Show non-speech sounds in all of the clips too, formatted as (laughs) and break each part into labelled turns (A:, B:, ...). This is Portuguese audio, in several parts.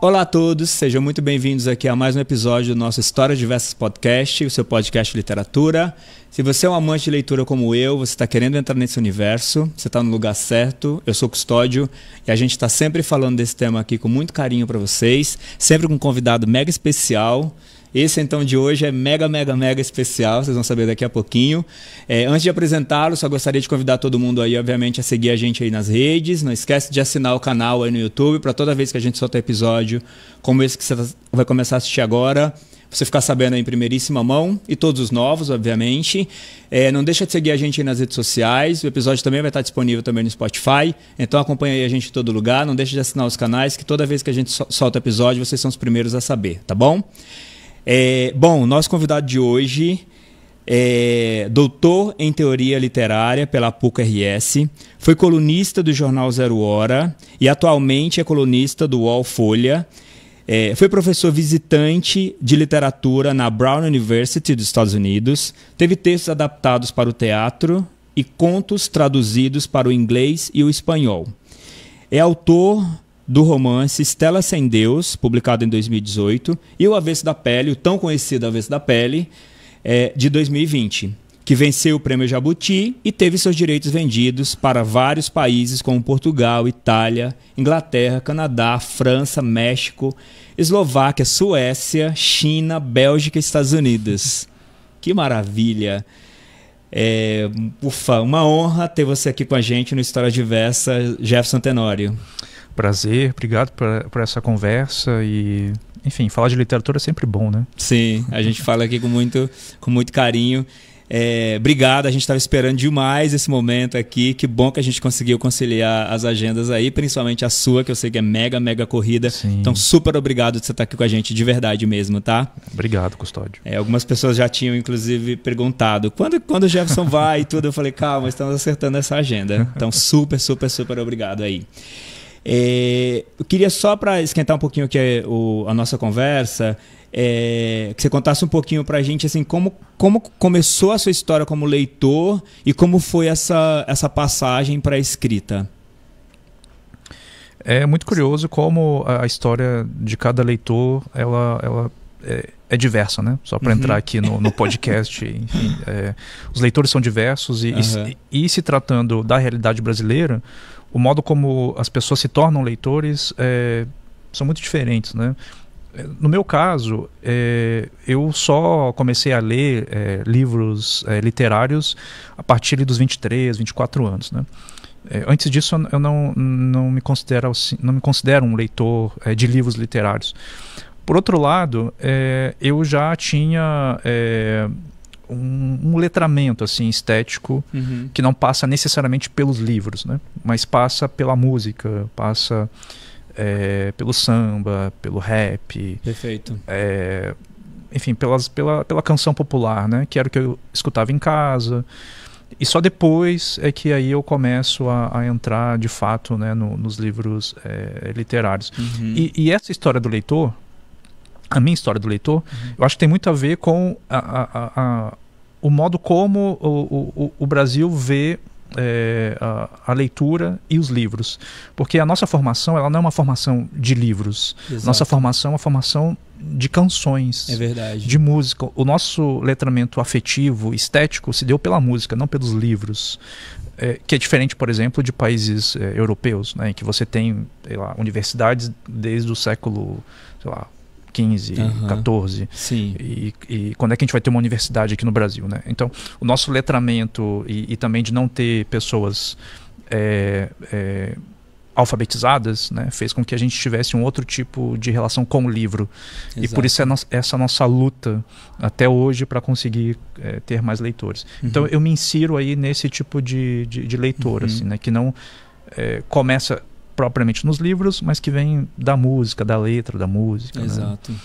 A: Olá a todos, sejam muito bem-vindos aqui a mais um episódio do nosso Histórias Diversas Podcast, o seu podcast de literatura. Se você é um amante de leitura como eu, você está querendo entrar nesse universo, você está no lugar certo. Eu sou Custódio e a gente está sempre falando desse tema aqui com muito carinho para vocês, sempre com um convidado mega especial. Esse então de hoje é mega, mega, mega especial, vocês vão saber daqui a pouquinho. É, antes de apresentá-lo, só gostaria de convidar todo mundo aí, obviamente, a seguir a gente aí nas redes. Não esquece de assinar o canal aí no YouTube para toda vez que a gente solta episódio como esse que você vai começar a assistir agora, você ficar sabendo em primeiríssima mão e todos os novos, obviamente. É, não deixa de seguir a gente aí nas redes sociais. O episódio também vai estar disponível também no Spotify. Então acompanha aí a gente em todo lugar. Não deixa de assinar os canais, que toda vez que a gente solta episódio, vocês são os primeiros a saber, tá bom? É, bom, nosso convidado de hoje é doutor em teoria literária pela PUC-RS, foi colunista do jornal Zero Hora e atualmente é colunista do UOL Folha. É, foi professor visitante de literatura na Brown University dos Estados Unidos. Teve textos adaptados para o teatro e contos traduzidos para o inglês e o espanhol. É autor do romance Estela Sem Deus, publicado em 2018, e O Avesso da Pele, o tão conhecido Avesso da Pele, é, de 2020, que venceu o Prêmio Jabuti e teve seus direitos vendidos para vários países como Portugal, Itália, Inglaterra, Canadá, França, México, Eslováquia, Suécia, China, Bélgica e Estados Unidos. Que maravilha! É, ufa, uma honra ter você aqui com a gente no História Diversa, Jefferson Tenório prazer, obrigado por essa conversa e enfim, falar de literatura é
B: sempre bom, né?
A: Sim, a gente fala aqui com muito, com muito carinho. É, obrigado, a gente estava esperando demais esse momento aqui. Que bom que a gente conseguiu conciliar as agendas aí, principalmente a sua, que eu sei que é mega, mega corrida. Sim. Então, super obrigado de você estar aqui com a gente, de verdade mesmo, tá? Obrigado, Custódio. É, algumas pessoas já tinham, inclusive, perguntado quando, quando o Jefferson vai e tudo. Eu falei, calma, estamos acertando essa agenda. Então, super, super, super obrigado aí. É, eu queria só para esquentar um pouquinho que é o, a nossa conversa, é, que você contasse um pouquinho para a gente assim como, como começou a sua história como leitor e como foi essa, essa passagem para a escrita.
B: É muito curioso como a história de cada leitor ela, ela é, é diversa, né? Só para uhum. entrar aqui no, no podcast, (laughs) enfim, é, os leitores são diversos e, uhum. e, e, se tratando da realidade brasileira, o modo como as pessoas se tornam leitores é, são muito diferentes, né? No meu caso, é, eu só comecei a ler é, livros é, literários a partir dos 23, 24 anos, né? É, antes disso, eu não, não, me, considero, assim, não me considero um leitor é, de livros literários. Por outro lado, eu já tinha um, um letramento assim estético uhum. que não passa necessariamente pelos livros, né? Mas passa pela música, passa é, pelo samba, pelo rap. Perfeito. É, enfim, pelas, pela, pela canção popular, né? Que era o que eu escutava em casa. E só depois é que aí eu começo a, a entrar de fato né, no, nos livros é, literários. Uhum. E, e, essa história do leitor, a minha história do leitor, uhum. eu acho que tem muito a ver com a, a, a, o modo como o, o, o Brasil vê é, a, a, leitura e os livros. Porque a nossa formação, ela não é uma formação de livros. Exato. Nossa formação é uma formação de canções. É de música. O nosso letramento afetivo, estético, se deu pela música, não pelos livros. É, que é diferente, por exemplo, de países é, europeus, né, em que você tem lá, universidades desde o século, sei lá, 15, uhum. 14. Sim. E, e, quando é que a gente vai ter uma universidade aqui no Brasil, né? Então, o nosso letramento e, e também de não ter pessoas é, é, alfabetizadas, né, fez com que a gente tivesse um outro tipo de relação com o livro. Exato. E por isso é no, essa nossa luta até hoje para conseguir é, ter mais leitores. Uhum. Então eu me insiro aí nesse tipo de, de, de leitor, uhum. assim, né, que não é, começa propriamente nos livros, mas que vem da música, da letra, da música. Né? Exato. Né?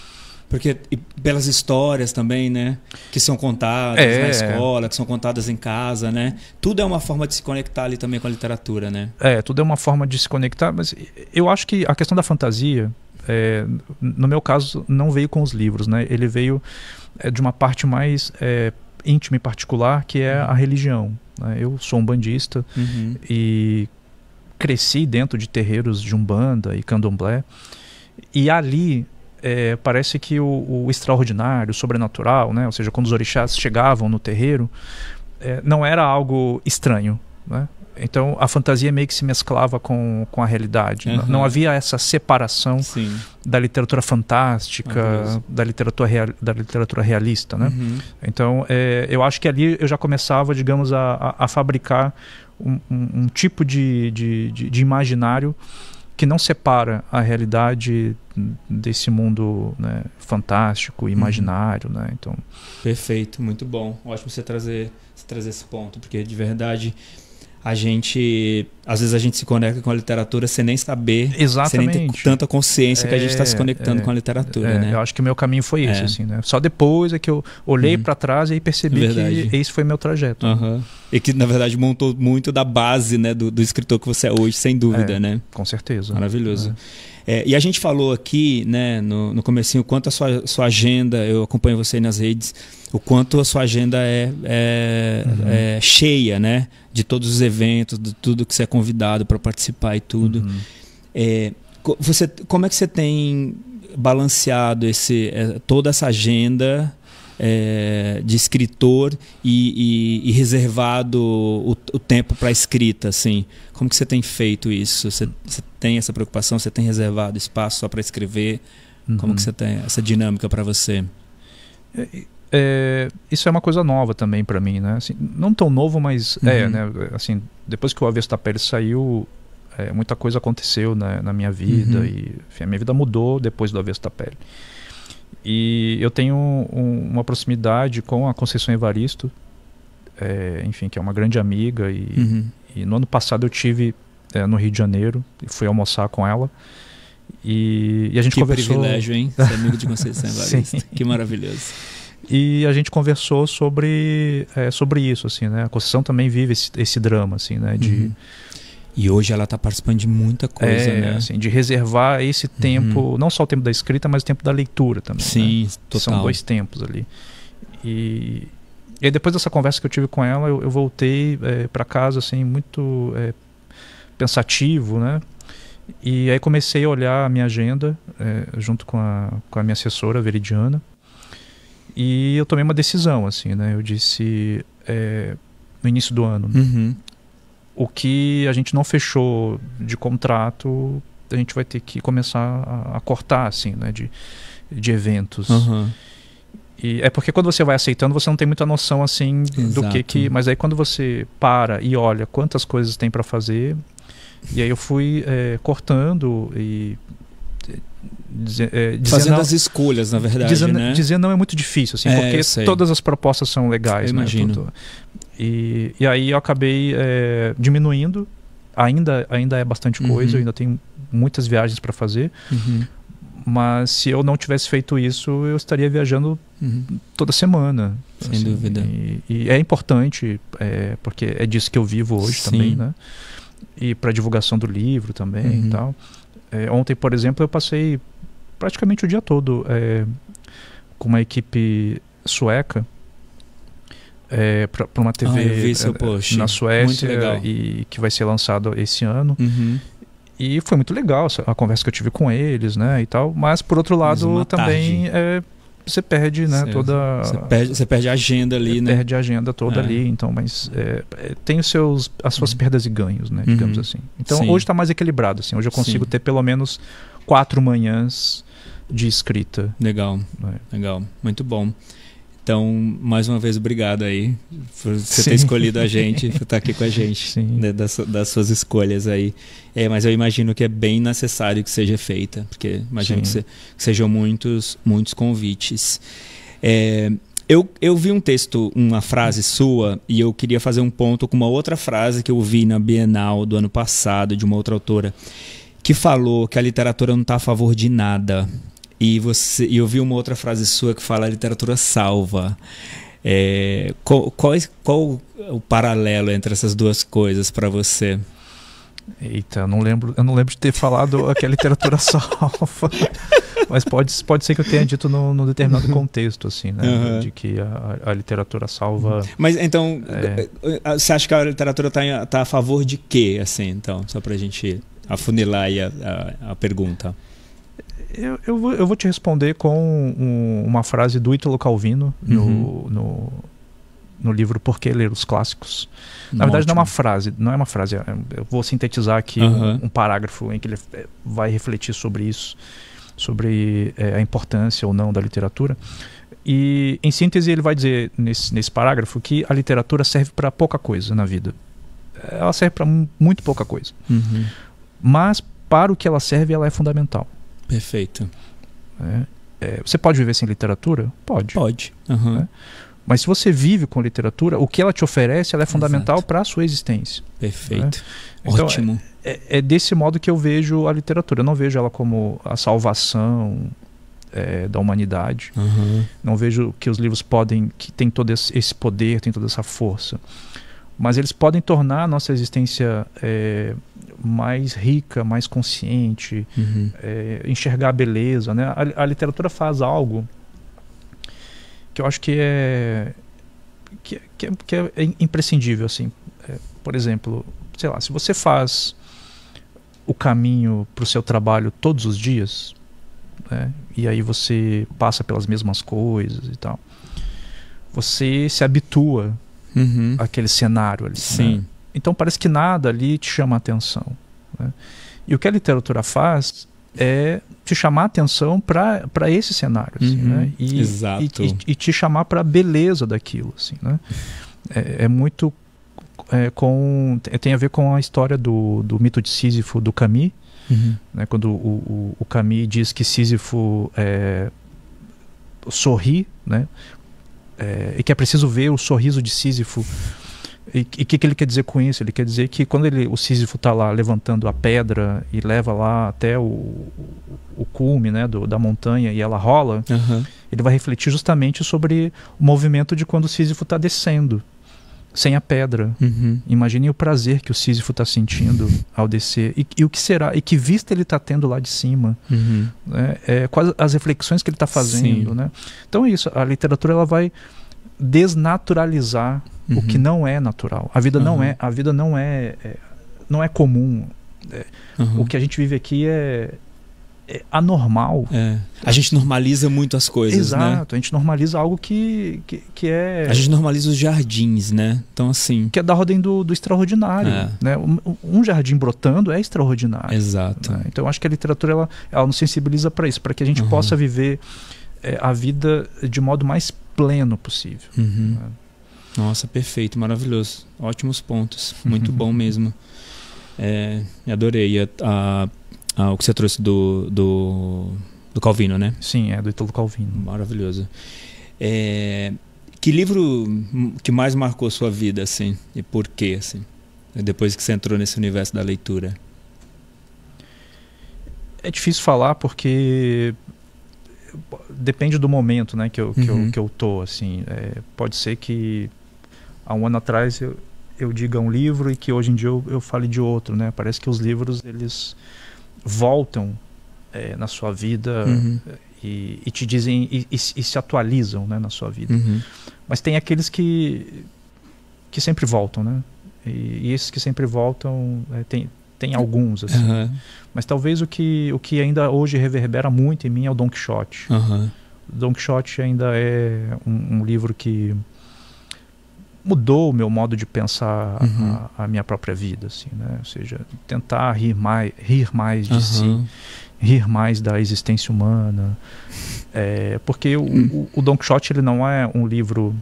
A: Porque belas histórias também, né?
B: Que são contadas é, na escola,
A: que são contadas em casa, né? Tudo é uma forma de se conectar ali também com a literatura, né?
B: É, tudo é uma forma de se conectar, mas eu acho que a questão da fantasia, é, no meu caso, não veio com os livros, né? Ele veio é, de uma parte mais é, íntima e particular, que é a religião. Né? Eu sou um bandista uhum. e cresci dentro de terreiros de umbanda e candomblé e ali é, parece que o, o, extraordinário, o sobrenatural, né? ou seja, quando os orixás chegavam no terreiro, é, não era algo estranho. Né? Então a fantasia meio que se mesclava com, com a realidade. Uhum. Não, não, uhum. havia essa separação Sim. da literatura fantástica, da, literatura real, da literatura realista. Né? Uhum. Então é, eu acho que ali eu já começava, digamos, a, a, a fabricar um, um, tipo de, de, de, de, imaginário que não separa a realidade desse mundo né, fantástico, uhum. imaginário, uhum. né? Então.
A: Perfeito, muito bom. Ótimo você trazer, você trazer esse ponto, porque de verdade a gente às vezes a gente se conecta com a literatura sem
B: nem saber, Exatamente. sem nem ter tanta consciência é, que a gente está se é, conectando é, com a literatura, é, né? Eu acho que o meu caminho foi esse, é. assim, né? Só depois é que eu olhei uhum. para trás e aí percebi que esse foi meu trajeto. Uhum. Né?
A: E que na verdade montou muito da base, né, do, do escritor que você é hoje, sem dúvida, é, né? Com certeza. Maravilhoso. e a gente falou aqui, né, no, no comecinho, quanto a sua, sua agenda, eu acompanho você nas redes o quanto a sua agenda é, é, uhum. é, cheia, né? De todos os eventos, de tudo que você é convidado para participar e tudo. Uhum. É, você, como é que você tem balanceado esse, é, toda essa agenda é, de escritor e, e, e reservado o, o tempo para escrita, assim? Como que você tem feito isso? Você, você tem essa preocupação? Você tem reservado espaço só para escrever? Uhum. Como que você tem essa dinâmica para
B: você? É, é, isso é uma coisa nova também para mim, né? Assim, não tão novo, mas é, uhum. é, né? Assim, depois que o Avesta Pele saiu, é, muita coisa aconteceu na, né, na minha vida uhum. e enfim, a minha vida mudou depois do Avesta Pele. E eu tenho um, uma proximidade com a Conceição Evaristo, é, enfim, que é uma grande amiga e, uhum. e no ano passado eu tive é, no Rio de Janeiro e fui almoçar com ela. E, e, a gente que conversou. Que privilégio, hein? Ser amigo de Conceição (laughs) Evaristo. que maravilhoso e a gente conversou sobre, é, sobre isso, assim, né? A Conceição também vive esse, esse drama, assim, né? De... Uhum. E hoje ela está participando de muita coisa, é, né? Assim, de reservar esse uhum. tempo, uhum. não só o tempo da escrita, mas o tempo da leitura também. Sim, né? total. São dois tempos ali. E, e depois dessa conversa que eu tive com ela, eu, eu voltei é, eh, para casa, assim, muito é, pensativo, né? E aí comecei a olhar a minha agenda, junto com a, com a minha assessora, Veridiana, e eu tomei uma decisão, assim, né? Eu disse é, no início do ano. Né? Uhum. O que a gente não fechou de contrato, a gente vai ter que começar a, a cortar, assim, né? De, de eventos. Uhum. E é porque quando você vai aceitando, você não tem muita noção, assim, Exato. do que que... Mas aí quando você para e olha quantas coisas tem para fazer... E aí eu fui é, cortando e Dizer, é, Fazendo não, as escolhas, na verdade. Dizer, né? dizer não é muito difícil, assim, é, porque todas as propostas são legais. Eu né, imagino. E, e aí eu acabei é, diminuindo. Ainda, ainda é bastante uhum. coisa, uhum. ainda tem muitas viagens para fazer. Uhum. Mas se eu não tivesse feito isso, eu estaria viajando uhum. toda semana. Sem assim, dúvida. E, e, é importante, é, porque é disso que eu vivo hoje Sim. também, né? E para divulgação do livro também e uhum. tal. É, ontem, por exemplo, eu passei praticamente o dia todo é, com uma equipe sueca é, para uma TV ah, é, na Suécia e que vai ser lançado esse ano. Uhum. E foi muito legal a conversa que eu tive com eles, né, e tal. Mas por outro lado também é, você perde, né, certo. toda você perde, você perde a agenda ali, é, né? Perde a agenda toda é. ali, então, mas é, é, tem os seus as suas uhum. perdas e ganhos, né, digamos uhum. assim. Então Sim. hoje está mais equilibrado, assim. Hoje eu consigo Sim. ter pelo menos quatro manhãs de escrita. Legal, é.
A: legal, muito bom. Então, mais uma vez, obrigado aí por você Sim. ter escolhido a gente, por estar aqui com a (laughs) gente, né, das, das, suas escolhas aí. É, mas eu imagino que é bem necessário que seja feita, porque imagino que, se, que, sejam muitos, muitos convites. É, eu, eu vi um texto, uma frase sua, e eu queria fazer um ponto com uma outra frase que eu vi na Bienal do ano passado, de uma outra autora, que falou que a literatura não está a favor de nada e, você, e eu vi uma outra frase sua que fala literatura salva. É, qual, qual, qual, o paralelo entre essas duas coisas para você? Eita, eu não lembro,
B: eu não lembro de ter falado aquela literatura (laughs) salva. Mas pode, pode ser que eu tenha dito num, no determinado contexto, assim, né? Uhum. De que a, a, literatura salva. Mas então, é...
A: Eh, eh, você acha que a literatura está tá a favor de quê, assim, então? Só pra gente afunilar aí a, a, a pergunta.
B: Eu, eu, vou, eu vou te responder com um, uma frase do Ítalo Calvino uhum. no, no, no, livro Por que Ler os Clássicos. Na um verdade, ótimo. não é uma frase, não é uma frase. É, eu vou sintetizar aqui uhum. um, um, parágrafo em que ele é, vai refletir sobre isso, sobre é, a importância ou não da literatura. E, em síntese, ele vai dizer nesse, nesse parágrafo que a literatura serve para pouca coisa na vida. Ela serve para muito pouca coisa. Uhum. Mas, para o que ela serve, ela é fundamental. Perfeito. Né? É, você pode viver sem literatura? Pode. Pode. Uhum. Mas se você vive com literatura, o que ela te oferece ela é fundamental para a sua existência. Perfeito. Né? Então, Ótimo. É, é, é, desse modo que eu vejo a literatura. Eu não vejo ela como a salvação é, da humanidade. Uhum. Não vejo que os livros podem, que tem todo esse poder, tem toda essa força. Mas eles podem tornar a nossa existência é, mais rica, mais consciente, uhum. é, enxergar a beleza. Né? A, a, literatura faz algo que eu acho que é que, que, é, que é imprescindível assim. É, por exemplo, sei lá, se você faz o caminho para o seu trabalho todos os dias, né? e aí você passa pelas mesmas coisas e tal, você se habitua uhum. àquele cenário ali. Né? Sim. Né? Então parece que nada ali te chama a atenção. Né? E o que a literatura faz é te chamar a atenção para esse cenário. Assim, uhum, né? e, exato. E, e, te chamar para a beleza daquilo. Assim, né? é, é muito é, com, é, tem a ver com a história do, do mito de Sísifo do Camus. Uhum. Né? quando o, o, o, Camus diz que Sísifo é, sorri, né, é, e que é preciso ver o sorriso de Sísifo e o que, que, ele quer dizer com isso? Ele quer dizer que quando ele, o Sísifo está lá levantando a pedra e leva lá até o, o cume né, do, da montanha e ela rola, uhum. ele vai refletir justamente sobre o movimento de quando o Sísifo está descendo sem a pedra. Uhum. Imagine o prazer que o Sísifo está sentindo ao descer e, e, o que será e que vista ele está tendo lá de cima, uhum. né? é, quais as reflexões que ele está fazendo, né? Então é isso. A literatura ela vai desnaturalizar uhum. o que uhum. não é natural. A vida uhum. não é, a vida não é, é não é comum. É, uhum. O que a gente vive aqui é, é anormal. É.
A: A gente normaliza muito as coisas, né? Exato,
B: né? a gente normaliza algo que, que, que, é... A gente normaliza os jardins, né? Então, assim... Que é da ordem do, do extraordinário, é. né? Um, um, jardim brotando é extraordinário. Exato. Né? Então, eu acho que a literatura, ela, ela nos sensibiliza para isso, para que a gente uhum. possa viver é, a vida de modo mais pleno possível. Uhum. Né?
A: Nossa, perfeito, maravilhoso. Ótimos pontos. Muito bom (laughs) mesmo. É, adorei a, a, a, o que você trouxe do, do, do, Calvino, né? Sim, é do Italo Calvino. Maravilhoso. É, que livro que mais marcou sua vida, assim? E por quê, assim? Depois que você entrou nesse universo da leitura.
B: É difícil falar porque depende do momento, né, que eu, uhum. que eu, uhum. que eu tô, assim. É, pode ser que há um ano atrás eu, eu diga um livro e que hoje em dia eu, eu fale de outro, né? Parece que os livros eles voltam é, na sua vida uhum. e, e, te dizem e, e, e, se atualizam, né, na sua vida. Uhum. Mas tem aqueles que que sempre voltam, né? E, esses que sempre voltam é, tem tem alguns assim. Uhum. Mas talvez o que o que ainda hoje reverbera muito em mim é o Don Quixote. Uhum. Don Quixote ainda é um, um livro que mudou o meu modo de pensar uhum. a, a, minha própria vida, assim, né? Ou seja, tentar rir mais, rir mais de uhum. si, rir mais da existência humana, é, porque o, hum. o, o, Don Quixote ele não é um livro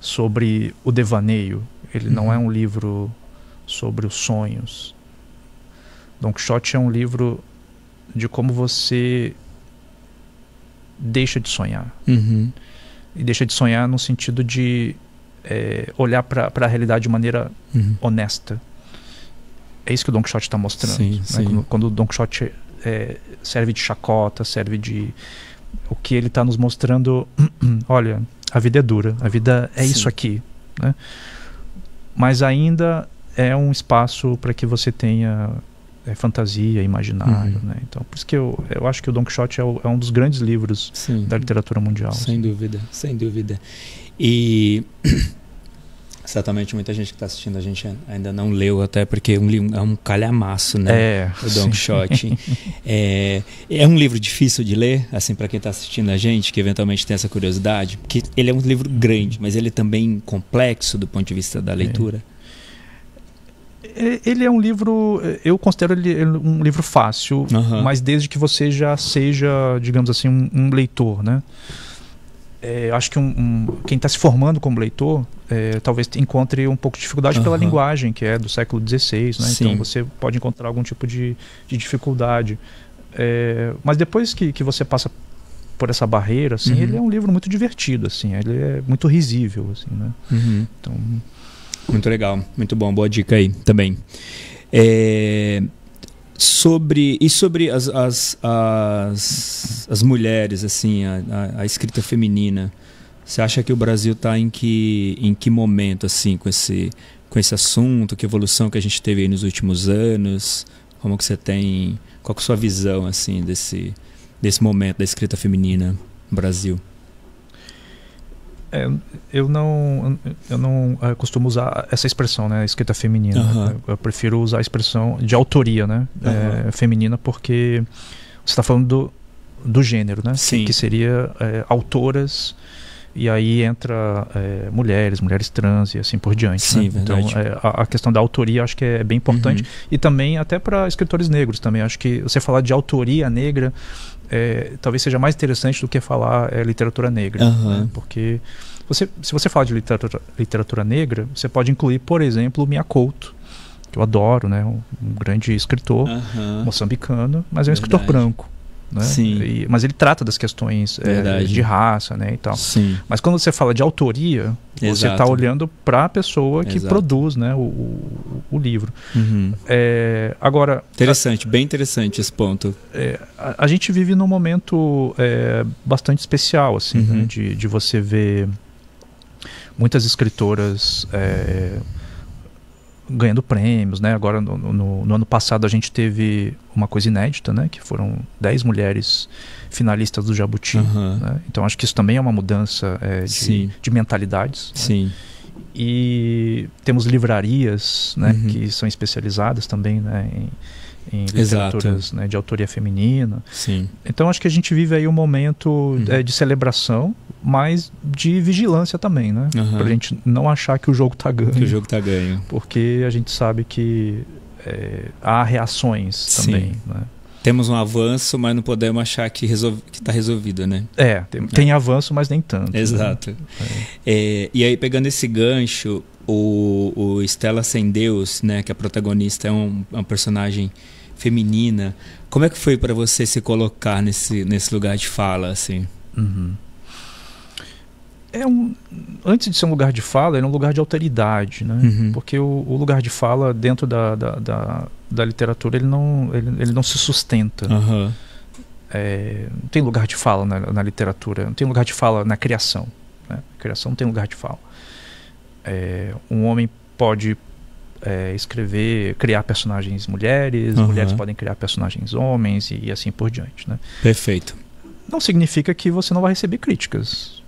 B: sobre o devaneio, ele uhum. não é uhum. um livro sobre os sonhos. Don Quixote é um livro de como você deixa de sonhar uhum. e deixa de sonhar no sentido de é, olhar para a realidade de maneira uhum. honesta. É isso que o Don Quixote está mostrando. Sim, né? sim. Quando, quando, o Don Quixote é, serve de chacota, serve de. O que ele está nos mostrando, (clears throat) olha, a vida é dura, a vida é sim. isso aqui. Né? Mas ainda é um espaço para que você tenha é fantasia, imaginário, uhum. né? Então, por isso que eu, eu acho que o Don Quixote é, o, é um dos grandes livros Sim. da literatura mundial. Sem
A: assim. dúvida, sem dúvida. E (clears throat) certamente muita gente que está assistindo a gente ainda não leu, até porque é um, é um calhamaço, né? É, o Don Quixote. (laughs) é, é um livro difícil de ler, assim, para quem está assistindo a gente, que eventualmente tem essa curiosidade, porque ele é um livro grande, mas ele é também complexo do ponto de vista da é. leitura.
B: É. Ele é um livro, eu considero ele um livro fácil, uhum. mas desde que você já seja, digamos assim, um, um leitor, né? é, acho que um, um quem está se formando como leitor é, talvez encontre um pouco de dificuldade uhum. pela linguagem, que é do século XVI, né? então você pode encontrar algum tipo de, de dificuldade. É, mas depois que, que você passa por essa barreira, assim, uhum. ele é um livro muito divertido, assim, ele é muito risível, assim, né? Uhum. Então...
A: Muito legal, muito bom, boa dica aí também. É sobre e sobre as, as, as, as mulheres assim a, a, a, escrita feminina você acha que o Brasil está em que em que momento assim com esse com esse assunto que evolução que a gente teve nos últimos anos como que você tem qual que é a sua visão assim desse desse momento da escrita feminina no
B: Brasil é, eu não, eu não eh, costumo usar essa expressão, né? Escrita feminina. Uhum. Eu, eu, prefiro usar a expressão de autoria, né? Uhum. É, feminina, porque você está falando do, do gênero, né? Sim. Que, que seria é, autoras e aí entra é, mulheres, mulheres trans e assim por diante. Sim, né? Então é, a, a, questão da autoria acho que é bem importante uhum. e também até para escritores negros também acho que você falar de autoria negra é, talvez seja mais interessante do que falar é, literatura negra. Uhum. Né? Porque você, se você fala de literatura, literatura negra, você pode incluir, por exemplo, o Couto, que eu adoro, né? um, um grande escritor uhum. moçambicano, mas é um Verdade. escritor branco né? Sim. E, mas ele trata das questões é, de raça, né, e tal. Sim. Mas quando você fala de autoria, tá Exato. você está olhando para a pessoa que Exato. produz, né, o, o, o livro. Uhum. É, agora. Interessante, a, bem interessante esse ponto. É, a, a, gente vive num momento é, bastante especial, assim, né, uhum. né, de, de você ver muitas escritoras é, ganhando prêmios, né? Agora no, no, no, ano passado a gente teve uma coisa inédita, né? Que foram 10 mulheres finalistas do Jabuti. Uhum. Né? Então acho que isso também é uma mudança é, de, de, mentalidades. Né? Sim. Né? E temos livrarias, né? Uhum. Que são especializadas também, né? Em, em literaturas né, de autoria feminina. Sim. Então acho que a gente vive aí um momento uhum. é, de celebração mas de vigilância também, né? Uhum. Pra gente não achar que o jogo tá ganho. Que o jogo tá ganho. Porque a gente sabe que é, há reações também, Sim.
A: né? Temos um avanço, mas não podemos achar que está resolvido, né? É, tem, é. tem
B: é. avanço, mas nem tanto. Né? Exato.
A: Né? É. e aí, pegando esse gancho, o, o Estela Sem Deus, né, que é a protagonista é um, é uma personagem feminina. Como é que foi para você se colocar nesse, nesse lugar de fala, assim?
B: Uhum é um, antes de ser um lugar de fala, era é um lugar de autoridade, né? Uhum. Porque o, o, lugar de fala dentro da, da, da, da literatura ele não, ele, ele não se sustenta. Uhum. É, não tem lugar de fala na, na, literatura, não tem lugar de fala na criação. Né? A criação não tem lugar de fala. É, um homem pode é, escrever, criar personagens mulheres, uhum. mulheres podem criar personagens homens e, e assim por diante. Né? Perfeito. Não significa que você não vai receber críticas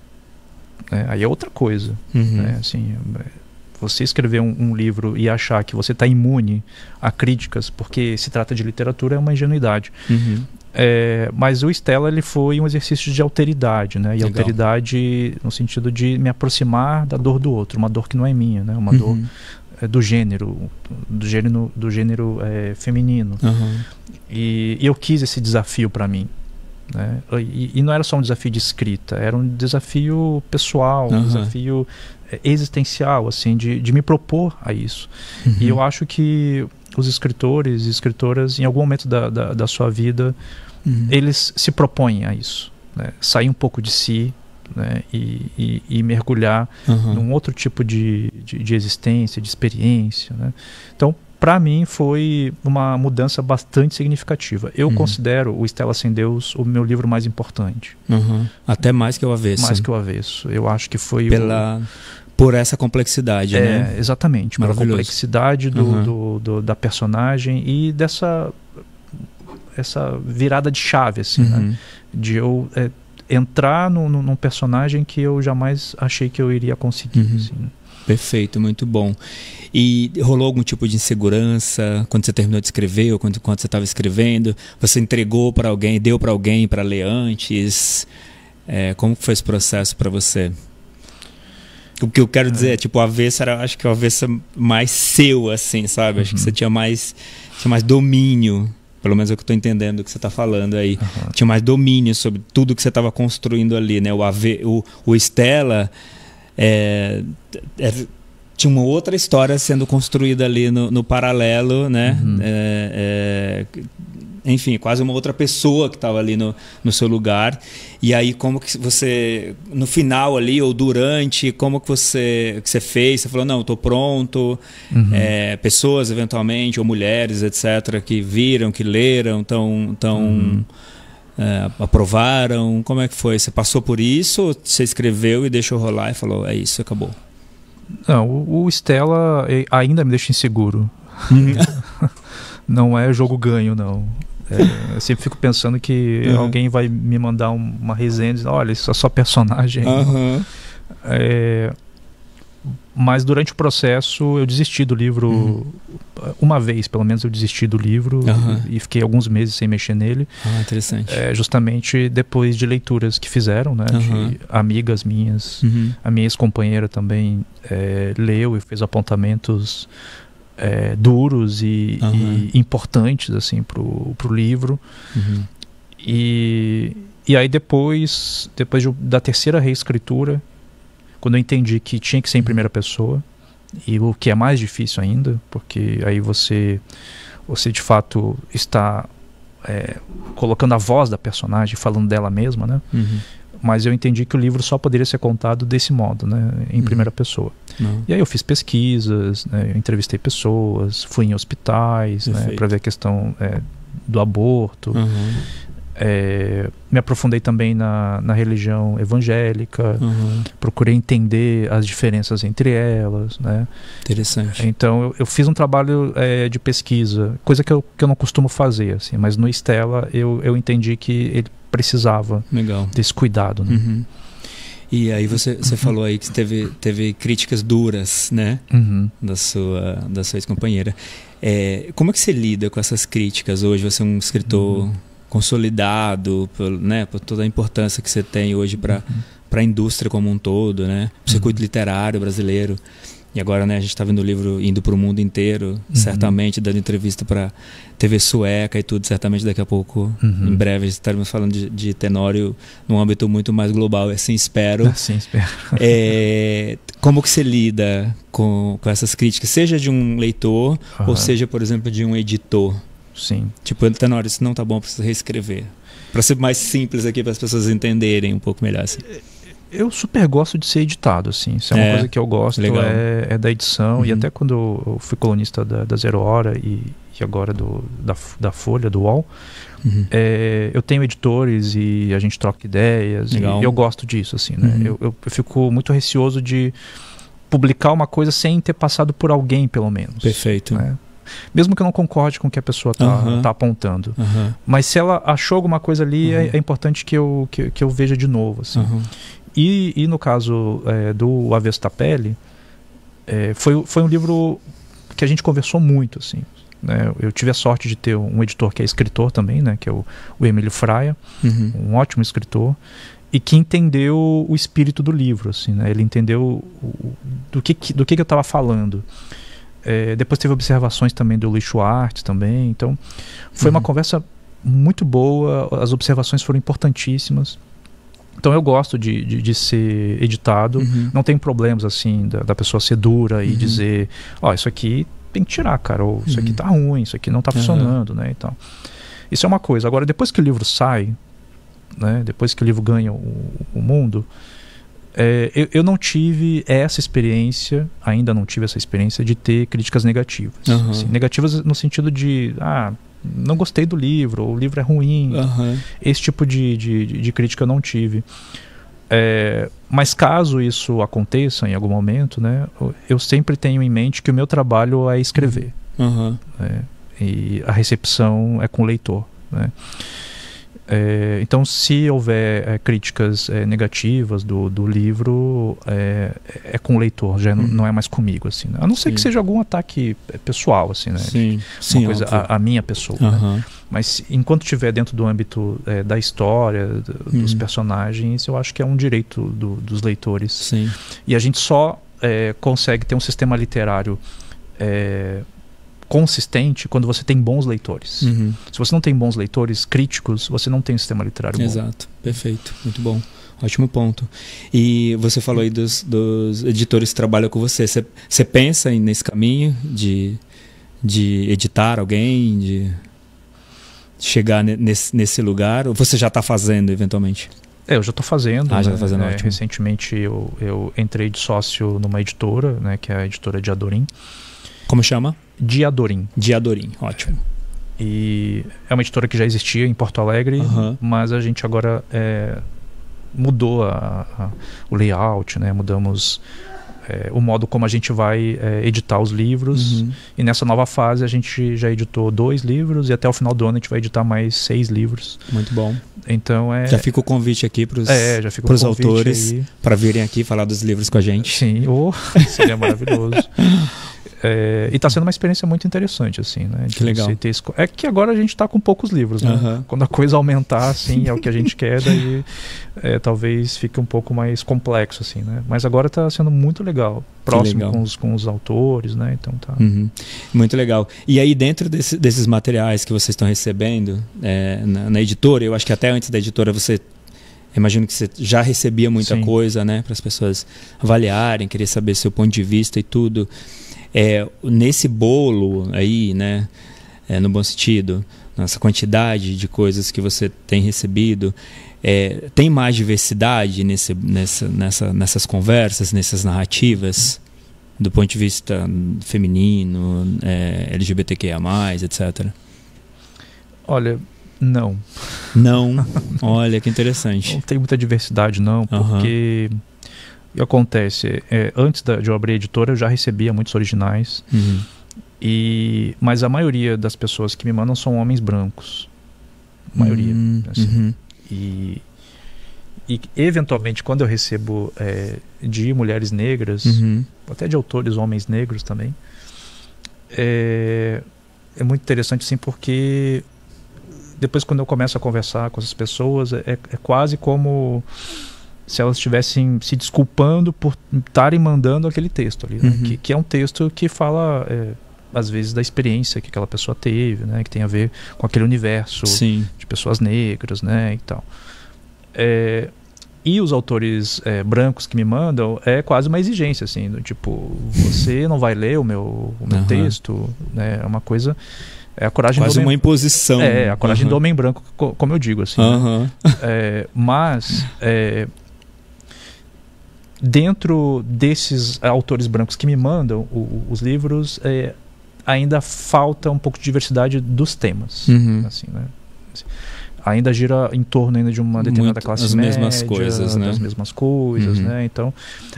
B: né? Aí é outra coisa. Uhum. Né? Assim, você escrever um, um, livro e achar que você está imune a críticas porque se trata de literatura é uma ingenuidade. Uhum. É, mas o Stella ele foi um exercício de alteridade, né? E Legal. alteridade no sentido de me aproximar da dor do outro, uma dor que não é minha, né? Uma uhum. dor é, do gênero, do gênero, do gênero é, feminino. Uhum. E, e eu quis esse desafio para mim. Né? E, e, não era só um desafio de escrita, era um desafio pessoal, uhum. um desafio eh, existencial, assim, de, de me propor a isso. Uhum. E eu acho que os escritores e escritoras, em algum momento da, da, da sua vida, uhum. eles se propõem a isso. Né? Sair um pouco de si né? e, e, e, mergulhar num outro tipo de, de, de existência, de experiência. Né? Então, para mim foi uma mudança bastante significativa. Eu uhum. considero o Estela Sem Deus o meu livro mais importante. Uhum. Até mais que o avesso. Mais que o avesso. Eu acho que foi Pela... O... Por essa complexidade, é, né? Exatamente. Pela complexidade do, uhum. do, do, da personagem e dessa essa virada de chave, assim, né? Uhum. De eu é, entrar no, no, num personagem que eu jamais achei que eu iria conseguir, uhum. assim.
A: Perfeito, muito bom. E rolou algum tipo de insegurança quando você terminou de escrever ou quando, quando você estava escrevendo? Você entregou para alguém, deu para alguém para ler antes? É, como foi esse processo para você? O que eu quero dizer é, é, tipo, o avesso era, acho que o avesso é mais seu, assim, sabe? Uhum. Acho que você uhum. tinha mais, tinha mais domínio, pelo menos é o que eu tô entendendo o que você está falando aí. Uhum. Tinha mais domínio sobre tudo que você estava construindo ali, né? O, ave, o, o Estela é, é, tinha uma outra história sendo construída ali no, no paralelo, né? Uhum. É, é enfim, quase uma outra pessoa que estava ali no, no seu lugar. E aí, como que você, no final ali, ou durante, como que você, que você fez? Você falou, não, estou pronto. Uhum. É, pessoas, eventualmente, ou mulheres, etc., que viram, que leram, estão tão, tão uhum é, aprovaram? Como é que foi? Você passou por isso? Você escreveu e deixou rolar e falou, é isso, acabou?
B: Não, o, Stella ainda me deixa inseguro. Uhum. (laughs) não é jogo ganho, não. É, eu sempre fico pensando que uhum. alguém vai me mandar uma resenha e dizer, olha, isso é só personagem. Uhum. É, mas durante o processo eu desisti do livro uhum. uma vez pelo menos eu desisti do livro uhum. e, fiquei alguns meses sem mexer nele ah, interessante é, justamente depois de leituras que fizeram né uhum. de amigas minhas uhum. a minha ex-companheira também é, leu e fez apontamentos é, duros e, e, importantes assim para o livro uhum. e e aí depois depois da terceira reescritura quando eu entendi que tinha que ser em primeira pessoa, e o que é mais difícil ainda, porque aí você, você de fato está é, colocando a voz da personagem, falando dela mesma, né? Uhum. Mas eu entendi que o livro só poderia ser contado desse modo, né? Em uhum. primeira pessoa. Não. E aí eu fiz pesquisas, né? eu entrevistei pessoas, fui em hospitais, né? Para ver a questão é, do aborto. Uhum. É, me aprofundei também na, na religião evangélica, uhum. procurei entender as diferenças entre elas, né? Interessante. Então eu, eu fiz um trabalho é, de pesquisa, coisa que eu, que eu não costumo fazer, assim, mas no Estela eu, eu entendi que ele precisava Legal. desse cuidado, né? Uhum.
A: E aí você, você uhum. falou aí que teve, teve críticas duras, né? Uhum. Da sua, da sua ex-companheira. É, como é que você lida com essas críticas hoje? Você é um escritor uhum consolidado, por, né, por toda a importância que você tem hoje para uhum. para a indústria como um todo, né, o circuito uhum. literário brasileiro. E agora, né, a gente está vendo o livro indo para o mundo inteiro, uhum. certamente dando entrevista para TV sueca e tudo, certamente daqui a pouco, uhum. em breve, estaremos falando de, de, Tenório num âmbito muito mais global, assim espero. Assim espero. (laughs) É, como que você lida com, com essas críticas, seja de um leitor uhum. ou seja, por exemplo, de um editor? Sim. Tipo, tá na hora, isso não tá bom, precisa reescrever. Para ser mais simples aqui, para as pessoas entenderem um pouco melhor. Assim. É,
B: eu super gosto de ser editado, assim. Isso é, é uma coisa que eu gosto, é, é, da edição. Uhum. E até quando eu fui colunista da, da Zero Hora e, e agora do, da, da Folha, do UOL, uhum. é, eu tenho editores e a gente troca ideias. E, e, eu gosto disso, assim, né? Uhum. Eu, eu, eu fico muito receoso de publicar uma coisa sem ter passado por alguém, pelo menos. Perfeito. Né? Mesmo que eu não concorde com o que a pessoa está uhum. tá apontando. Uhum. Mas se ela achou alguma coisa ali, é, uhum. é, importante que eu, que, que, eu veja de novo. Assim. E, e, no caso é, do Avesso da Pele, é, foi, foi um livro que a gente conversou muito, assim. Né? Eu tive a sorte de ter um editor que é escritor também, né? Que é o, o Emílio Fraia, uhum. um ótimo escritor. E que entendeu o espírito do livro, assim, né? Ele entendeu o, do que, do que, que eu estava falando. É, depois teve observações também do Luiz Schwartz também. Então, foi uhum. uma conversa muito boa. As observações foram importantíssimas. Então eu gosto de, de, de ser editado. Uhum. Não tem problemas assim da, da pessoa ser dura e uhum. dizer, ó, oh, isso aqui tem que tirar, cara. Ou isso aqui uhum. tá ruim, isso aqui não tá funcionando, né? Então, isso é uma coisa. Agora, depois que o livro sai, né? Depois que o livro ganha o, o mundo, é, eu, eu, não tive essa experiência, ainda não tive essa experiência de ter críticas negativas. Uhum. Assim, negativas no sentido de, ah, não gostei do livro, ou o livro é ruim. Uhum. Esse tipo de, de, de, crítica eu não tive. É, mas caso isso aconteça em algum momento, né, eu sempre tenho em mente que o meu trabalho é escrever. Uhum. Né, e a recepção é com o leitor. Né? É, então, se houver é, críticas é, negativas do, do livro, é, é com o leitor, já uhum. não é mais comigo, assim. Né? A não ser Sim. que seja algum ataque é, pessoal, assim, né? Sim. Uma Sim, coisa a, a, minha pessoa. Uhum. Né? Mas enquanto estiver dentro do âmbito é, da história, do, dos uhum. personagens, eu acho que é um direito do, dos leitores. Sim. E a gente só consegue ter um sistema literário consistente quando você tem bons leitores. Uhum. Se você não tem bons leitores críticos, você não tem um sistema literário bom. Exato, perfeito, muito bom. Ótimo
A: ponto. E você falou aí dos, dos editores que trabalham com você. Você pensa nesse caminho de, de editar alguém, de chegar nesse, nesse lugar? Ou você já está fazendo eventualmente?
B: É, eu já estou fazendo. Ah, já tá né? fazendo, é, ótimo. Recentemente eu, eu entrei de sócio numa editora, né, que é a editora de Adorim. Como chama? Diadorim. Diadorim, ótimo. E é uma editora que já existia em Porto Alegre, uhum. mas a gente agora é, mudou a, a, o layout, né? Mudamos é, o modo como a gente vai é, editar os livros. Uhum. E nessa nova fase a gente já editou dois livros e até o final do ano a gente vai editar mais seis livros. Muito bom. Então é. Já fica o convite aqui para os é, autores para virem aqui falar dos livros com a gente. Sim, oh, (laughs) seria maravilhoso. (laughs) É, e está sendo uma experiência muito interessante, assim, né? que legal. Ter... É que agora a gente está com poucos livros, né? Quando a coisa aumentar, assim, é o que a gente quer, daí é, talvez fique um pouco mais complexo, assim, né? Mas agora está sendo muito legal. Próximo legal. Com, os, com os autores, né? Então tá. Uhum.
A: Muito legal. E aí, dentro desse, desses materiais que vocês estão recebendo é, na, na editora, eu acho que até antes da editora você imagino que você já recebia muita Sim. coisa, né, para as pessoas avaliarem, querer saber seu ponto de vista e tudo é, nesse bolo aí, né, é, no bom sentido, nessa quantidade de coisas que você tem recebido, é, tem mais diversidade nesse, nessa, nessa, nessas conversas, nessas narrativas, do ponto de vista feminino, é, LGBTQIA, etc?
B: Olha, não. Não? Olha que interessante. Não tem muita diversidade, não, porque. Uhum e acontece, é, antes da, de eu abrir a editora, eu já recebia muitos originais. Uhum. E, mas a maioria das pessoas que me mandam são homens brancos.
A: A maioria. Hum, assim. Uhum.
B: Assim. E, e, eventualmente, quando eu recebo é, de mulheres negras, uhum. até de autores homens negros também, é, é muito interessante, sim, porque depois, quando eu começo a conversar com essas pessoas, é, é quase como se elas estivessem se desculpando por estarem mandando aquele texto ali, né? uhum. que, que, é um texto que fala é, às vezes da experiência que aquela pessoa teve, né, que tem a ver com aquele universo Sim. de pessoas negras, né, e tal. É, e os autores é, brancos que me mandam é quase uma exigência assim, do, tipo você não vai ler o meu, o meu uhum. texto, né, é uma coisa é a coragem quase do homem, uma imposição. É a coragem uhum. do homem branco, como eu digo assim. Né? É, mas (laughs) é, dentro desses autores brancos que me mandam o, os livros, é, ainda falta um pouco de diversidade dos temas. Uhum. Assim, né? assim, ainda gira em torno ainda de uma determinada Muito classe as média, mesmas coisas, né? das mesmas coisas, uhum. né? Então,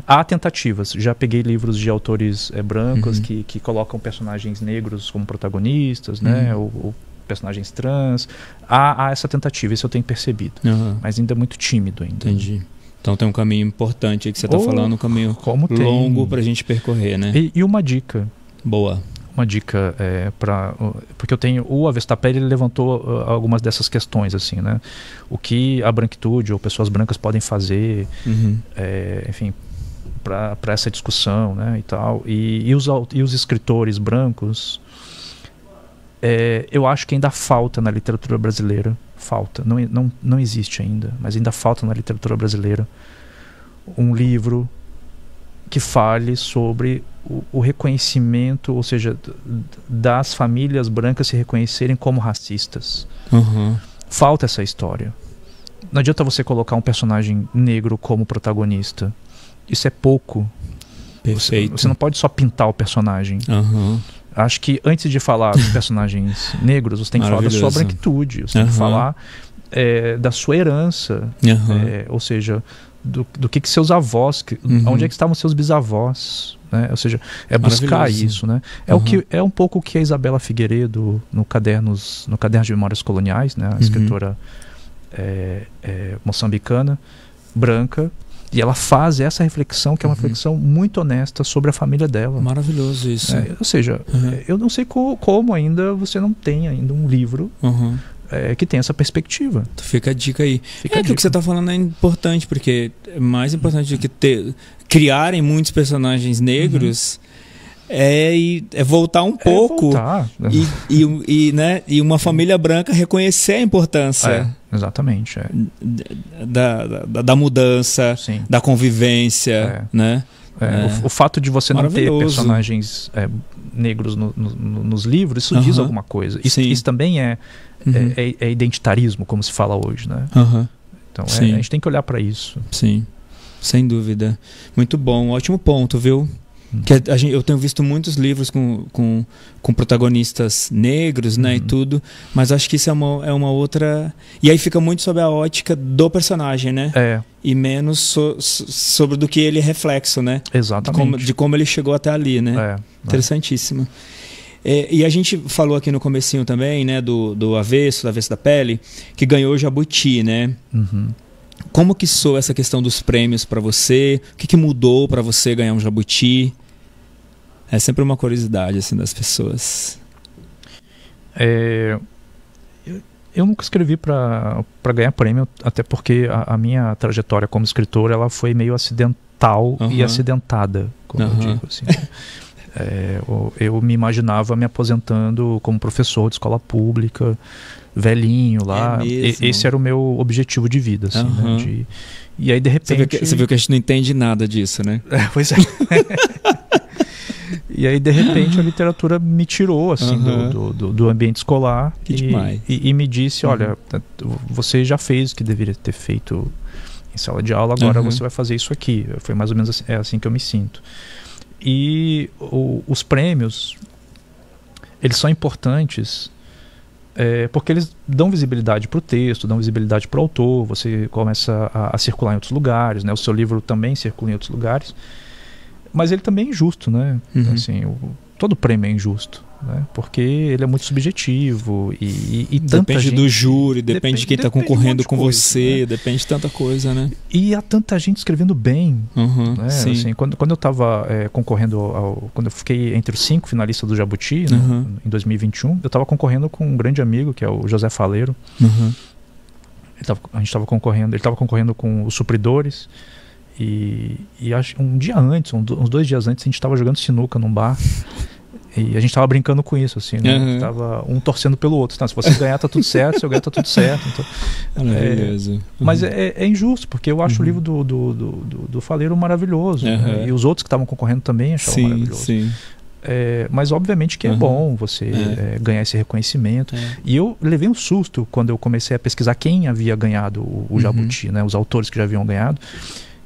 B: há tentativas. Já peguei livros de autores é, brancos uhum. que, que colocam personagens negros como protagonistas, né? Uhum. Ou, ou, personagens trans. Há, há, essa tentativa, isso eu tenho percebido. Mas ainda é muito tímido ainda. Entendi. Então tem um caminho importante aí que você está oh, falando, um caminho longo para a gente percorrer, né? E, e, uma dica. Boa. Uma dica é, para porque eu tenho o Avestapé ele levantou uh, algumas dessas questões assim, né? O que a branquitude ou pessoas brancas podem fazer, uhum. é, enfim, para essa discussão, né? E tal. E, e, os, e os escritores brancos é, eu acho que ainda falta na literatura brasileira, falta, não, não, não existe ainda, mas ainda falta na literatura brasileira um livro que fale sobre o, o reconhecimento, ou seja, das famílias brancas se reconhecerem como racistas. Uhum. Falta essa história. Não adianta você colocar um personagem negro como protagonista. Isso é pouco. Perfeito. Você, você não pode só pintar o personagem. Uhum. Acho que antes de falar dos (laughs) personagens negros, você tem que falar da sua branquitude, você uhum. tem que falar é, da sua herança, uhum. é, ou seja, do, do que, que seus avós, que, uhum. onde é que estavam seus bisavós, né? Ou seja, é buscar isso, né? É uhum. o que é um pouco o que a Isabela Figueiredo no cadernos, no caderno de memórias coloniais, né? A uhum. escritora é, moçambicana branca e ela faz essa reflexão, que é uma uhum. reflexão muito honesta sobre a família dela. Maravilhoso é, isso. É, ou seja, uhum. É, eu não sei co como ainda você não tem ainda um livro uhum. é, que tem essa perspectiva. Então fica a dica aí. Fica é, dica. que você está falando é importante, porque é
A: mais importante do que ter, criarem muitos personagens negros é, é voltar um é pouco voltar. E, e, e, né, e uma família branca reconhecer a importância. É,
B: exatamente. É.
A: Da, da, da, mudança, Sim. da convivência, é. né? É, o, o, fato de você não ter
B: personagens negros no, no, nos livros, isso diz alguma coisa. Isso, isso também uhum. é, é, identitarismo, como se fala hoje, né? Então a gente tem que olhar para isso.
A: Sim, sem dúvida. Muito bom, ótimo ponto, viu? Que a, gente, eu tenho visto muitos livros com, com, com protagonistas negros, né, uhum. e tudo, mas acho que isso é uma, é uma outra. E aí fica muito sobre a ótica do personagem, né? É. E menos so, so, sobre do que ele é reflexo, né? Exatamente. De como, de como ele chegou até ali, né? É, é. Interessantíssimo. É. É, e a gente falou aqui no comecinho também, né, do, do avesso, da avesso da pele, que ganhou o Jabuti, né? Uhum. Como que sou essa questão dos prêmios para você? O que, que mudou para você ganhar um Jabuti? é sempre uma
B: curiosidade assim das pessoas. É, eu, nunca escrevi para ganhar prêmio, até porque a, a, minha trajetória como escritor ela foi meio acidental uhum. e acidentada, como uhum. eu digo assim. É, eu me imaginava me aposentando como professor de escola pública, velhinho lá. É e, esse era o meu objetivo de vida, assim, uhum. né? de, e aí, de repente. Você viu, que, você viu, que, a gente não entende nada disso, né? (laughs) É, pois é. (laughs) E aí, de repente, a literatura me tirou assim uhum. do, do, do, ambiente escolar e, e, e, me disse: uhum. olha, tá, você já fez o que deveria ter feito em sala de aula, agora uhum. você vai fazer isso aqui. Foi mais ou menos assim, é assim que eu me sinto. E o, os prêmios, eles são importantes é, porque eles dão visibilidade para o texto, dão visibilidade para o autor, você começa a, a, circular em outros lugares, né? o seu livro também circula em outros lugares. Mas ele também é injusto, né? Uhum. Assim, o, todo prêmio é injusto. Né? Porque ele é muito subjetivo e, e, e depende gente, do júri,
A: depende, depende de quem está concorrendo
B: um com coisa, você, né? depende de tanta coisa, né? E, há tanta gente escrevendo bem. Uhum, né? assim, quando, quando eu estava é, concorrendo, ao, quando eu fiquei entre os cinco finalistas do Jabuti né? uhum. né, em 2021, eu estava concorrendo com um grande amigo que é o José Faleiro. Uhum. Tava, a gente estava concorrendo, ele estava concorrendo com os Supridores. E, e acho, um dia antes, um, uns dois dias antes, a gente estava jogando sinuca num bar. E a gente estava brincando com isso, assim, né? Uhum. Tava um torcendo pelo outro. Então, se você ganhar, tá tudo certo, se eu ganhar, tá tudo certo. Então, (laughs) Maravilhoso. É, uhum. Mas é, é, injusto, porque eu acho uhum. o livro do, do, do, do Faleiro maravilhoso. Né? E os outros que estavam concorrendo também achavam sim, maravilhoso. Sim. É, mas obviamente que uhum. é bom você é. É, ganhar esse reconhecimento. É. E eu levei um susto quando eu comecei a pesquisar quem havia ganhado o, o uhum. Jabuti, uhum. né, os autores que já haviam ganhado.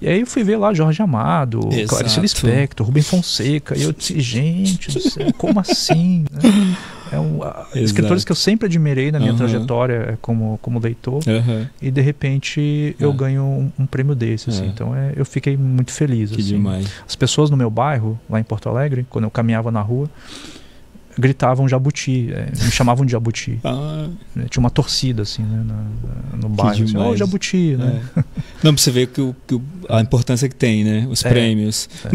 B: E aí eu fui ver lá Jorge Amado, Exato. Clarice Lispector, Rubem Fonseca. E eu disse, gente, céu, como assim? (laughs) É um, escritores que eu sempre admirei na minha uhum. trajetória é, como, como leitor. Uhum. E de repente eu é. ganho um, um, prêmio desse. Assim. É. Então é, eu fiquei muito feliz. Que assim. demais. As pessoas no meu bairro, lá em Porto Alegre, quando eu caminhava na rua, gritavam jabuti, é, me chamavam de jabuti. Ah. É, tinha uma torcida, assim, né, no, no bairro. Assim, oh, jabuti, é. né?
A: Não, pra você ver que, que a importância que tem, né? Os é. prêmios. É.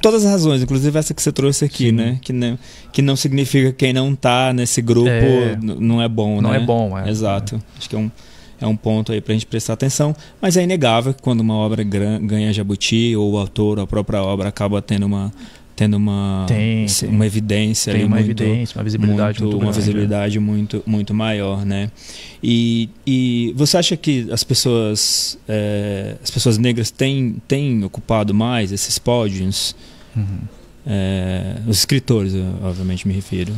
A: todas as razões, inclusive essa que você trouxe aqui, Sim. né? Que, né? que não significa quem não tá nesse grupo é. não é bom, não né? Não é bom, é. Exato. Acho que é um é um ponto aí para a gente prestar atenção, mas é inegável que quando uma obra ganha jabuti ou o autor, a própria obra acaba tendo uma, tendo uma, tem, uma evidência tem ali uma muito, evidência, uma visibilidade muito, muito uma é. visibilidade muito, muito maior, né? E, e você acha que as pessoas é, as pessoas negras têm, têm ocupado mais esses pódios? Uhum. É, os escritores,
B: obviamente, me refiro.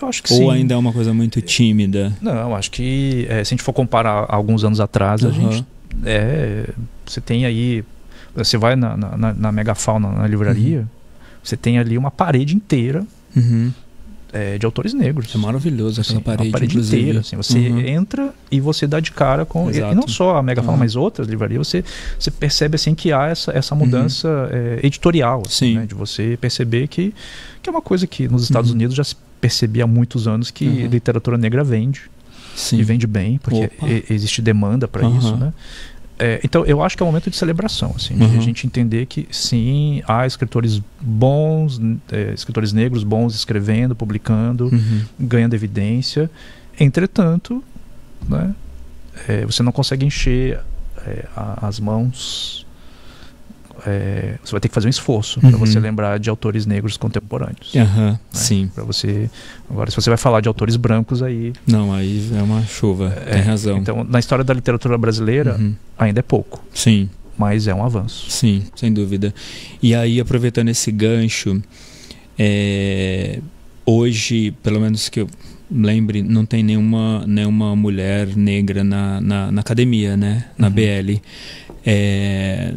B: Eu acho que Ou sim. ainda é uma coisa muito é. tímida? Não, acho que é, se a gente for comparar alguns anos atrás, uhum. a gente é, você tem aí você vai na, na, na megafauna na livraria uhum você tem ali uma parede inteira uhum. é, de autores negros. É maravilhoso essa assim, é parede, uma parede inclusive. inteira. Assim, você uhum. entra e você dá de cara com. E, e, não só a Megafala, uhum. mas outras livrarias, você, você percebe assim que há essa, essa mudança uhum. é, editorial. Assim, né? De você perceber que, que é uma coisa que nos Estados uhum. Unidos já se percebia há muitos anos que uhum. literatura negra vende. Sim. E vende bem, porque existe demanda para isso, uhum. né? É, então, eu acho que é um momento de celebração, assim, uhum. de a gente entender que sim, há escritores bons, é, escritores negros bons escrevendo, publicando, uhum. ganhando evidência. Entretanto, né, é, você não consegue encher é, as mãos é, você vai ter que fazer um esforço uhum. para você lembrar de autores negros contemporâneos. Uhum, né? Sim. Para você agora se você vai falar de autores brancos aí não aí é uma chuva. É, tem razão. Então na história da literatura brasileira uhum. ainda é pouco. Sim.
A: Mas é um avanço. Sim, sem dúvida. E aí aproveitando esse gancho é, hoje pelo menos que eu lembre, não tem nenhuma, nenhuma mulher negra na, na, na academia, né? Na uhum. BL. É,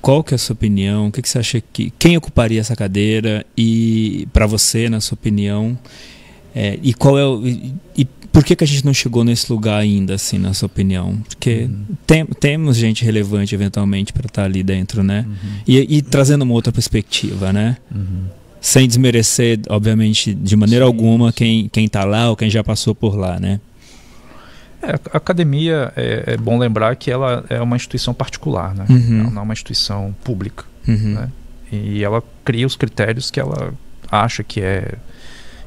A: qual que é a sua opinião? O que, que você acha que quem ocuparia essa cadeira e para você, na sua opinião? É, e qual é o, e, e, por que, que a gente não chegou nesse lugar ainda, assim, na sua opinião? Porque uhum. tem, temos gente relevante eventualmente para estar tá ali dentro, né? Uhum. E, e, trazendo uma outra perspectiva, né? Uhum sem desmerecer, obviamente, de maneira sim, alguma, sim. quem, quem está lá ou quem já passou por lá, né?
B: É, a academia, é, é, bom lembrar que ela é uma instituição particular, né? Uhum. Ela não é uma instituição pública, uhum. né? E ela cria os critérios que ela acha que é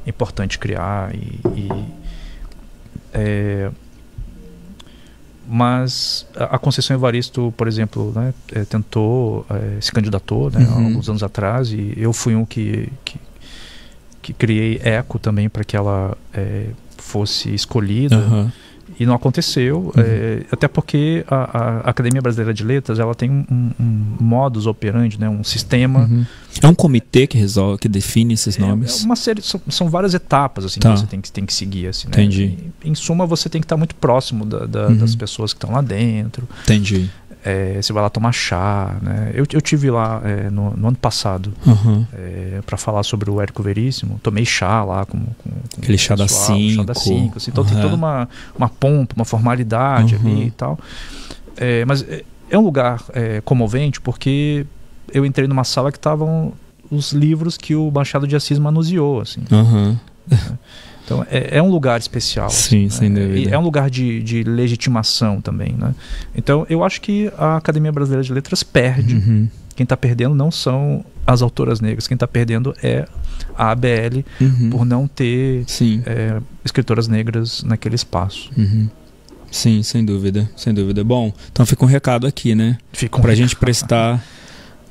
B: importante criar e... e é, mas a Conceição Evaristo, por exemplo, né, é, tentou, é, se candidatou né, uhum. há alguns anos atrás e eu fui um que, que, que criei eco também para que ela é, fosse escolhida. Uhum. E não aconteceu, uhum. é, até porque a, a, Academia Brasileira de Letras ela tem um, um modus operandi, né, um sistema. Uhum. É um comitê que resolve, que define esses é, é nomes. É uma série, são, são várias etapas assim, tá. que você tem que, tem que seguir. Assim, né? Entendi. em suma, você tem que estar muito próximo da, da, uhum. das pessoas que estão lá dentro. Entendi é, você vai lá tomar chá. Né? Eu, eu tive lá é, no, no, ano passado uhum. é, para falar sobre o Érico Veríssimo. Tomei chá lá com, com, com aquele chá da 5. Assim, então uhum. tem toda uma, uma pompa, uma formalidade uhum. ali e tal. É, mas é, é um lugar é, comovente porque eu entrei numa sala que estavam os livros que o Machado de Assis manuseou. Assim,
A: uhum. né?
B: (laughs) Então é, é um lugar especial. Sim, né? sem dúvida. E é um lugar de, de legitimação também. Né? Então eu acho que a Academia Brasileira de Letras perde. Uhum. Quem está perdendo não são as autoras negras. Quem está perdendo é a ABL uhum. por não ter é, escritoras negras naquele espaço. Uhum. Sim, sem dúvida, sem dúvida. Bom, então fica um recado aqui, né? Fica um Pra recado. gente
A: prestar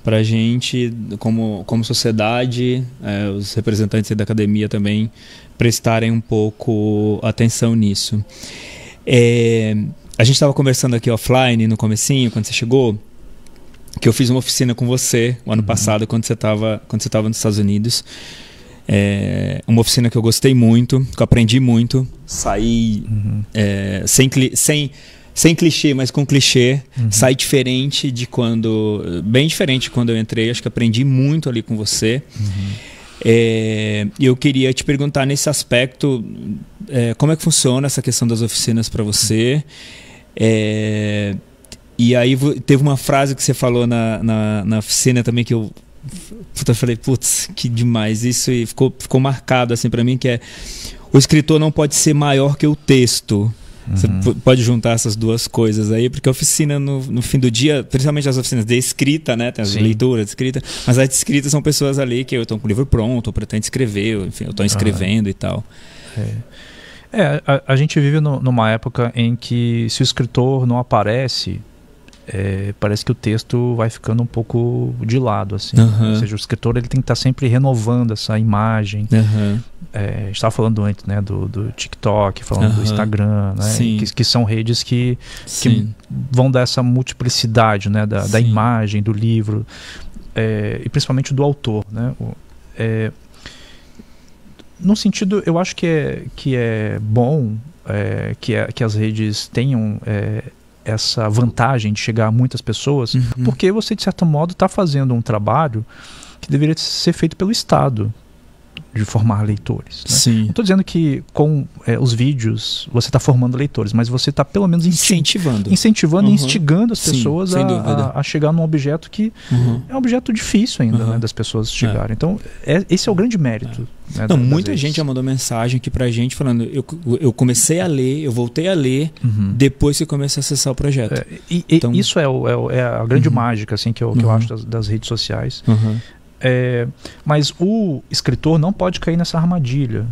A: para a gente, como, como sociedade, é, os representantes da academia também prestarem um pouco atenção nisso. É, a gente estava conversando aqui offline no comecinho, quando você chegou, que eu fiz uma oficina com você o ano uhum. passado, quando você estava quando você estava nos Estados Unidos. É, uma oficina que eu gostei muito, que eu aprendi muito, saí uhum. É, sem, sem sem clichê, mas com clichê, uhum. sai diferente de quando. Bem diferente de quando eu entrei. Acho que aprendi muito ali com você. Uhum. É, eu queria te perguntar nesse aspecto: é, como é que funciona essa questão das oficinas para você? É, e aí teve uma frase que você falou na, na, na oficina também que eu. Puta, eu falei, putz, que demais isso. E ficou, ficou marcado assim para mim: que é. O escritor não pode ser maior que o texto. Você uhum. pode juntar essas duas coisas aí, porque a oficina, no, no, fim do dia, principalmente as oficinas de escrita, né? Tem as Sim. leituras, de escrita, mas as de escrita são pessoas ali que eu estou com o livro pronto, ou pretendo escrever, ou, enfim, eu estou escrevendo e tal. É,
B: é a, a, gente vive no, numa época em que se o escritor não aparece, é, parece que o texto vai ficando um pouco de lado, assim. Uhum. Ou seja, o escritor ele tem que estar tá sempre renovando essa imagem. Uhum. É, estava falando antes, né, do, do TikTok, falando uhum. do Instagram, né, que, que, são redes que, que, vão dar essa multiplicidade, né, da, da imagem, do livro é, e principalmente do autor, né. O, é, num sentido, eu acho que é, que é bom é, que, é, que as redes tenham é, essa vantagem de chegar a muitas pessoas, uhum. porque você, de certo modo, está fazendo um trabalho que deveria ser feito pelo Estado de formar leitores. Né? Sim. Não dizendo que com é, os vídeos você está formando leitores, mas você está pelo menos incentivando. Incentivando uhum. e instigando as Sim, pessoas a, a, a, chegar num objeto que uhum. é um objeto difícil ainda, uhum. né, das pessoas é. chegarem. É. Então, é, esse é o grande mérito.
A: É. Né, Não, muita gente já mandou mensagem aqui a gente falando: eu, eu comecei a ler, eu voltei a
B: ler uhum. depois que comecei a acessar o projeto. É, e, então, isso é, o, é o, a grande uhum. mágica assim, que eu, que eu uhum. acho das, das redes sociais. É, mas o escritor não pode cair nessa armadilha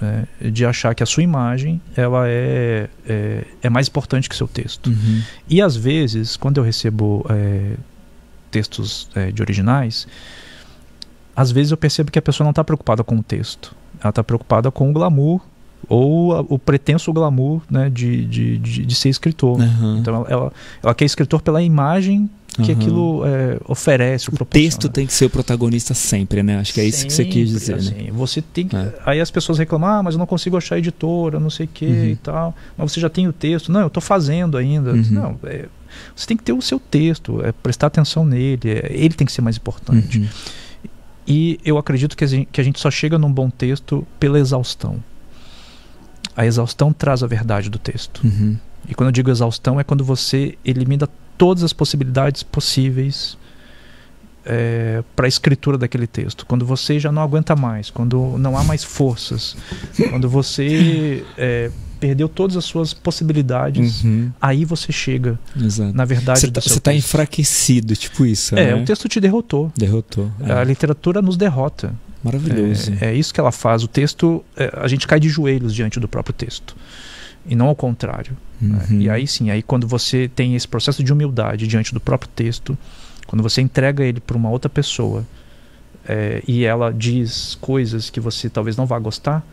B: né, de achar que a sua imagem ela é, é, é mais importante que seu texto. Uhum. E às vezes, quando eu recebo é, textos é, de originais, às vezes eu percebo que a pessoa não está preocupada com o texto. Ela está preocupada com o glamour ou a, o pretenso glamour né, de, de, de, de ser escritor. Uhum. Então ela, ela, ela quer escritor pela imagem que uhum. aquilo
A: é, oferece. O texto né? tem que ser o protagonista sempre, né? Acho que é isso que você quis dizer. Né? Assim,
B: né? Você tem que, é. Aí as pessoas reclamam, ah, mas eu não consigo achar editora, não sei o que uhum. e tal. Mas você já tem o texto. Não, eu estou fazendo ainda. Uhum. Não, é, você tem que ter o seu texto, é prestar atenção nele. É, ele tem que ser mais importante. Uhum. E eu acredito que a, gente, que a gente só chega num bom texto pela exaustão. A exaustão traz a verdade do texto. Uhum. E quando eu digo exaustão, é quando você elimina todas as possibilidades possíveis é, para a escritura daquele texto. Quando você já não aguenta mais, quando não há mais forças, quando você é, perdeu todas as suas possibilidades, uhum. aí você chega. Exato. Na verdade, você está tá,
A: tá enfraquecido, tipo isso. É, né? o texto
B: te derrotou.
A: Derrotou. É. A
B: literatura nos derrota. Maravilhoso. É, é, isso que ela faz. O texto, é, a gente cai de joelhos diante do próprio texto e não ao contrário. Né? Uhum. Né? E aí sim, aí quando você tem esse processo de humildade diante do próprio texto, quando você entrega ele para uma outra pessoa é, e ela diz coisas que você talvez não vá gostar,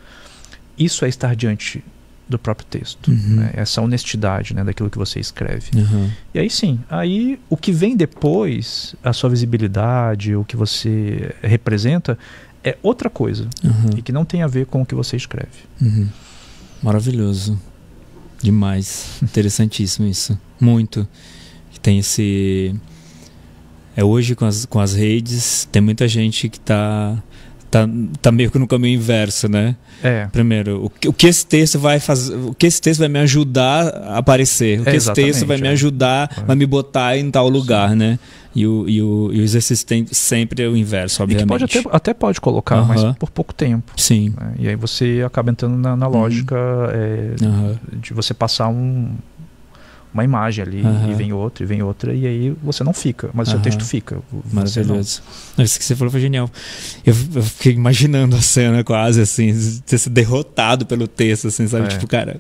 B: isso é estar diante do próprio texto, uhum. né? essa honestidade né? daquilo que você escreve. Uhum. E aí sim, aí o que vem depois, a sua visibilidade, o que você representa, é outra coisa uhum. e que não tem a ver com o que você escreve. Uhum. Maravilhoso.
A: Demais. Interessantíssimo isso. Muito. Tem esse. É hoje com as, com as redes, tem muita gente que está tá, tá meio que no caminho inverso, né? É. Primeiro, o que, o que esse texto vai fazer, o que esse texto vai me ajudar a aparecer, o que é, esse texto vai é. me ajudar, vai me botar em tal lugar, Sim. né? E o, e o, e o exercício tem sempre o inverso, obviamente. pode até,
B: até, pode colocar, mas por pouco tempo. Sim. Né? E aí você acaba entrando na, na lógica uhum. é, de você passar um, uma imagem ali uhum. e vem outra e vem outra e aí você não fica, mas o uhum. seu texto fica. Maravilhoso.
A: Não. Isso que você falou foi genial. Eu, eu, fiquei imaginando a cena quase assim, ter se derrotado pelo texto, assim, sabe? É. Tipo, cara.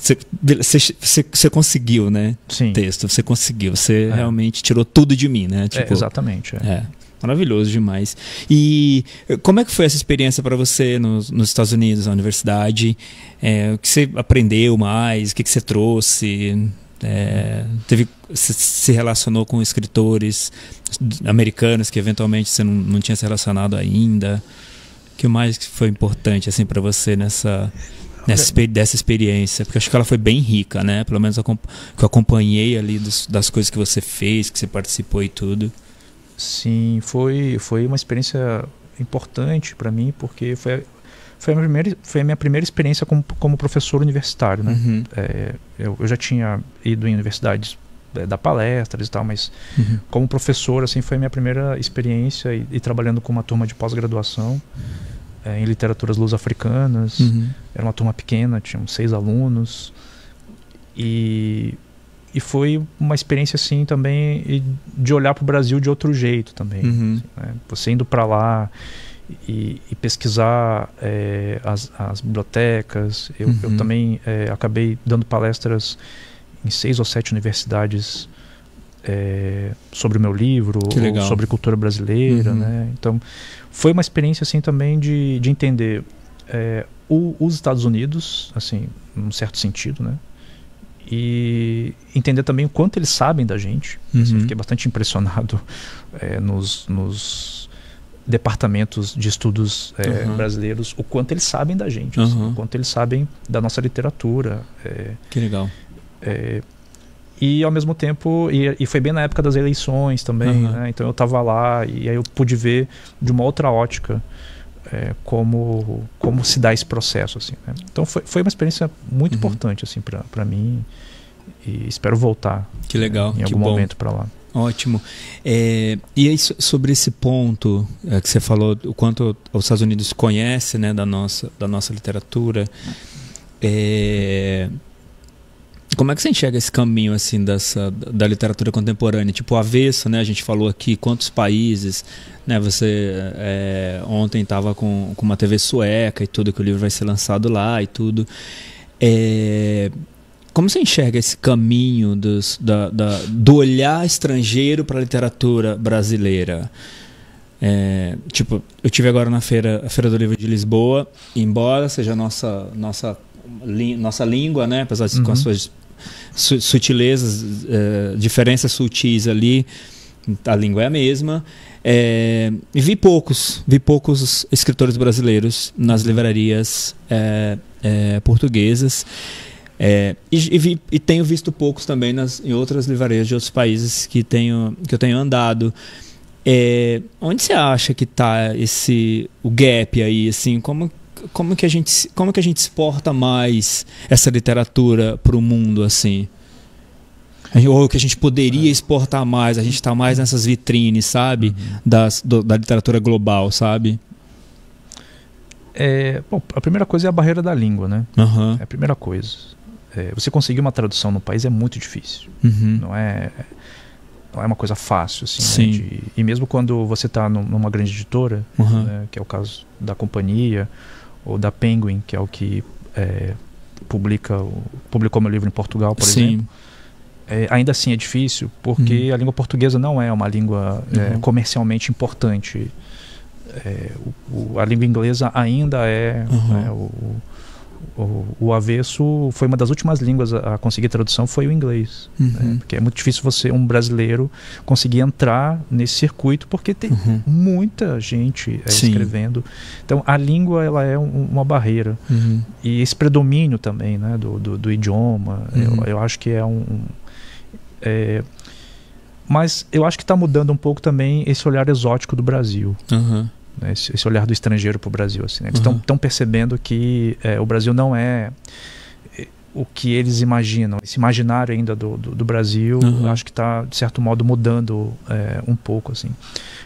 A: Você conseguiu, né? Sim. Texto, você conseguiu. Você é. realmente tirou tudo de mim, né? É, tipo, é, exatamente. é. é. Maravilhoso demais. E eh, como é que foi essa experiência para você nos, nos, Estados Unidos, na universidade? É, o que você aprendeu mais? O que, que você trouxe? É, teve, se relacionou com escritores americanos que eventualmente você não, não tinha se relacionado ainda? O que mais foi importante assim para você nessa nessa é. dessa experiência? Porque acho que ela foi bem rica, né? Pelo menos que eu acompanhei ali dos, das coisas que você fez, que você participou
B: e tudo. Sim, foi, foi uma experiência importante para mim, porque foi, foi, a minha primeira, foi a minha primeira experiência como, como professor universitário. Né? Uhum. É, eu, eu já tinha ido em universidades é, dar palestras e tal, mas uhum. como professor, assim, foi a minha primeira experiência e, e trabalhando com uma turma de pós-graduação uhum. é, em literaturas lusafricanas. Uhum. Era uma turma pequena, tinham seis alunos. E e foi uma experiência assim também de olhar para o Brasil de outro jeito também. Uhum. Assim, né? Você indo para lá e, e pesquisar é, as, as, bibliotecas. Eu, uhum. eu também é, acabei dando palestras em seis ou sete universidades é, sobre o meu livro, sobre cultura brasileira, uhum. né? Então, foi uma experiência assim também de, de entender o, os Estados Unidos, assim, num certo sentido, né? e entender também o quanto eles sabem da gente. Assim, uhum. fiquei bastante impressionado é, (laughs) nos, nos, departamentos de estudos é, uhum. brasileiros, o quanto eles sabem da gente, assim, uhum. assim, o quanto eles sabem da nossa literatura. É, que legal. e ao mesmo tempo, e, e, foi bem na época das eleições também, uhum. né? então eu estava lá e aí eu pude ver de uma outra ótica é, como como se dá esse processo assim né? então foi, foi uma experiência muito uhum. importante assim para mim e espero voltar que legal em algum momento para lá Ótimo.
A: É, e aí, sobre esse ponto é, que você falou, o quanto os Estados Unidos conhece né, da, nossa, da nossa literatura, é, como é que você enxerga esse caminho assim dessa da literatura contemporânea? Tipo avesso, né? A gente falou aqui quantos países, né? Você é, ontem estava com, com uma TV sueca e tudo que o livro vai ser lançado lá e tudo. É, como você enxerga esse caminho dos, da, da, do olhar estrangeiro para a literatura brasileira? É, tipo, eu tive agora na feira, a feira do livro de Lisboa, embora seja nossa nossa nossa língua, né, apesar de uhum. com as uhum. suas sutilezas, uh, diferenças sutis ali. A língua é a mesma. É, vi poucos, vi poucos escritores brasileiros nas livrarias é, é, portuguesas. É, e, e, vi, e, tenho visto poucos também nas, em outras livrarias de outros países que, tenho, que eu tenho andado. É, onde você acha que está esse o gap aí, assim, como como que a gente como que a gente exporta mais essa literatura para o mundo assim? ou que a gente poderia exportar mais, a gente está mais nessas vitrines, sabe, uhum. das, do, da literatura global, sabe?
B: É, bom, a primeira coisa é a barreira da língua, né? Uhum. É a primeira coisa. É, você conseguir uma tradução no país é muito difícil. Uhum. Não é não é uma coisa fácil, assim. Né? Sim. Né? De, e mesmo quando você está numa grande editora, né? que é o caso da companhia, ou da Penguin, que é o que é, publica, publicou meu livro em Portugal, por Sim. exemplo. É, ainda assim é difícil, porque uhum. a língua portuguesa não é uma língua é, uhum. comercialmente importante. É, o, o, a língua inglesa ainda é, uhum. É, o, o, avesso foi uma das últimas línguas a, conseguir tradução foi o inglês uhum. né? porque é muito difícil você um brasileiro conseguir entrar nesse circuito porque tem uhum. muita gente é, escrevendo então a língua ela é um, uma barreira uhum. e esse predomínio também né do, do, do idioma eu, uhum. eu, acho que é um, um é, mas eu acho que está mudando um pouco também esse olhar exótico do Brasil. Uhum né, esse, esse, olhar do estrangeiro para o Brasil. Assim, né? Eles estão uhum. percebendo que é, o Brasil não é, é o que eles imaginam. Esse imaginário ainda do, do, do Brasil, uhum. acho que está, de certo modo, mudando é, um pouco. assim.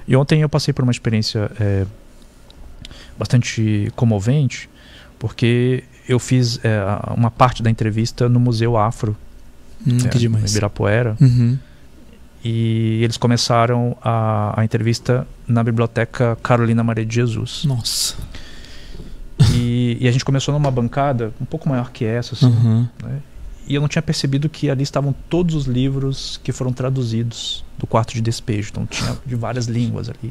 B: E ontem eu passei por uma experiência é, bastante comovente, porque eu fiz é, uma parte da entrevista no Museu Afro, hum, né, que demais. em Ibirapuera. Uhum. E eles começaram a, a entrevista na biblioteca Carolina Maria de Jesus. Nossa. E, e, a gente começou numa bancada um pouco maior que essa, assim, uhum. né? e eu não tinha percebido que ali estavam todos os livros que foram traduzidos do quarto de despejo. Então tinha de várias línguas ali e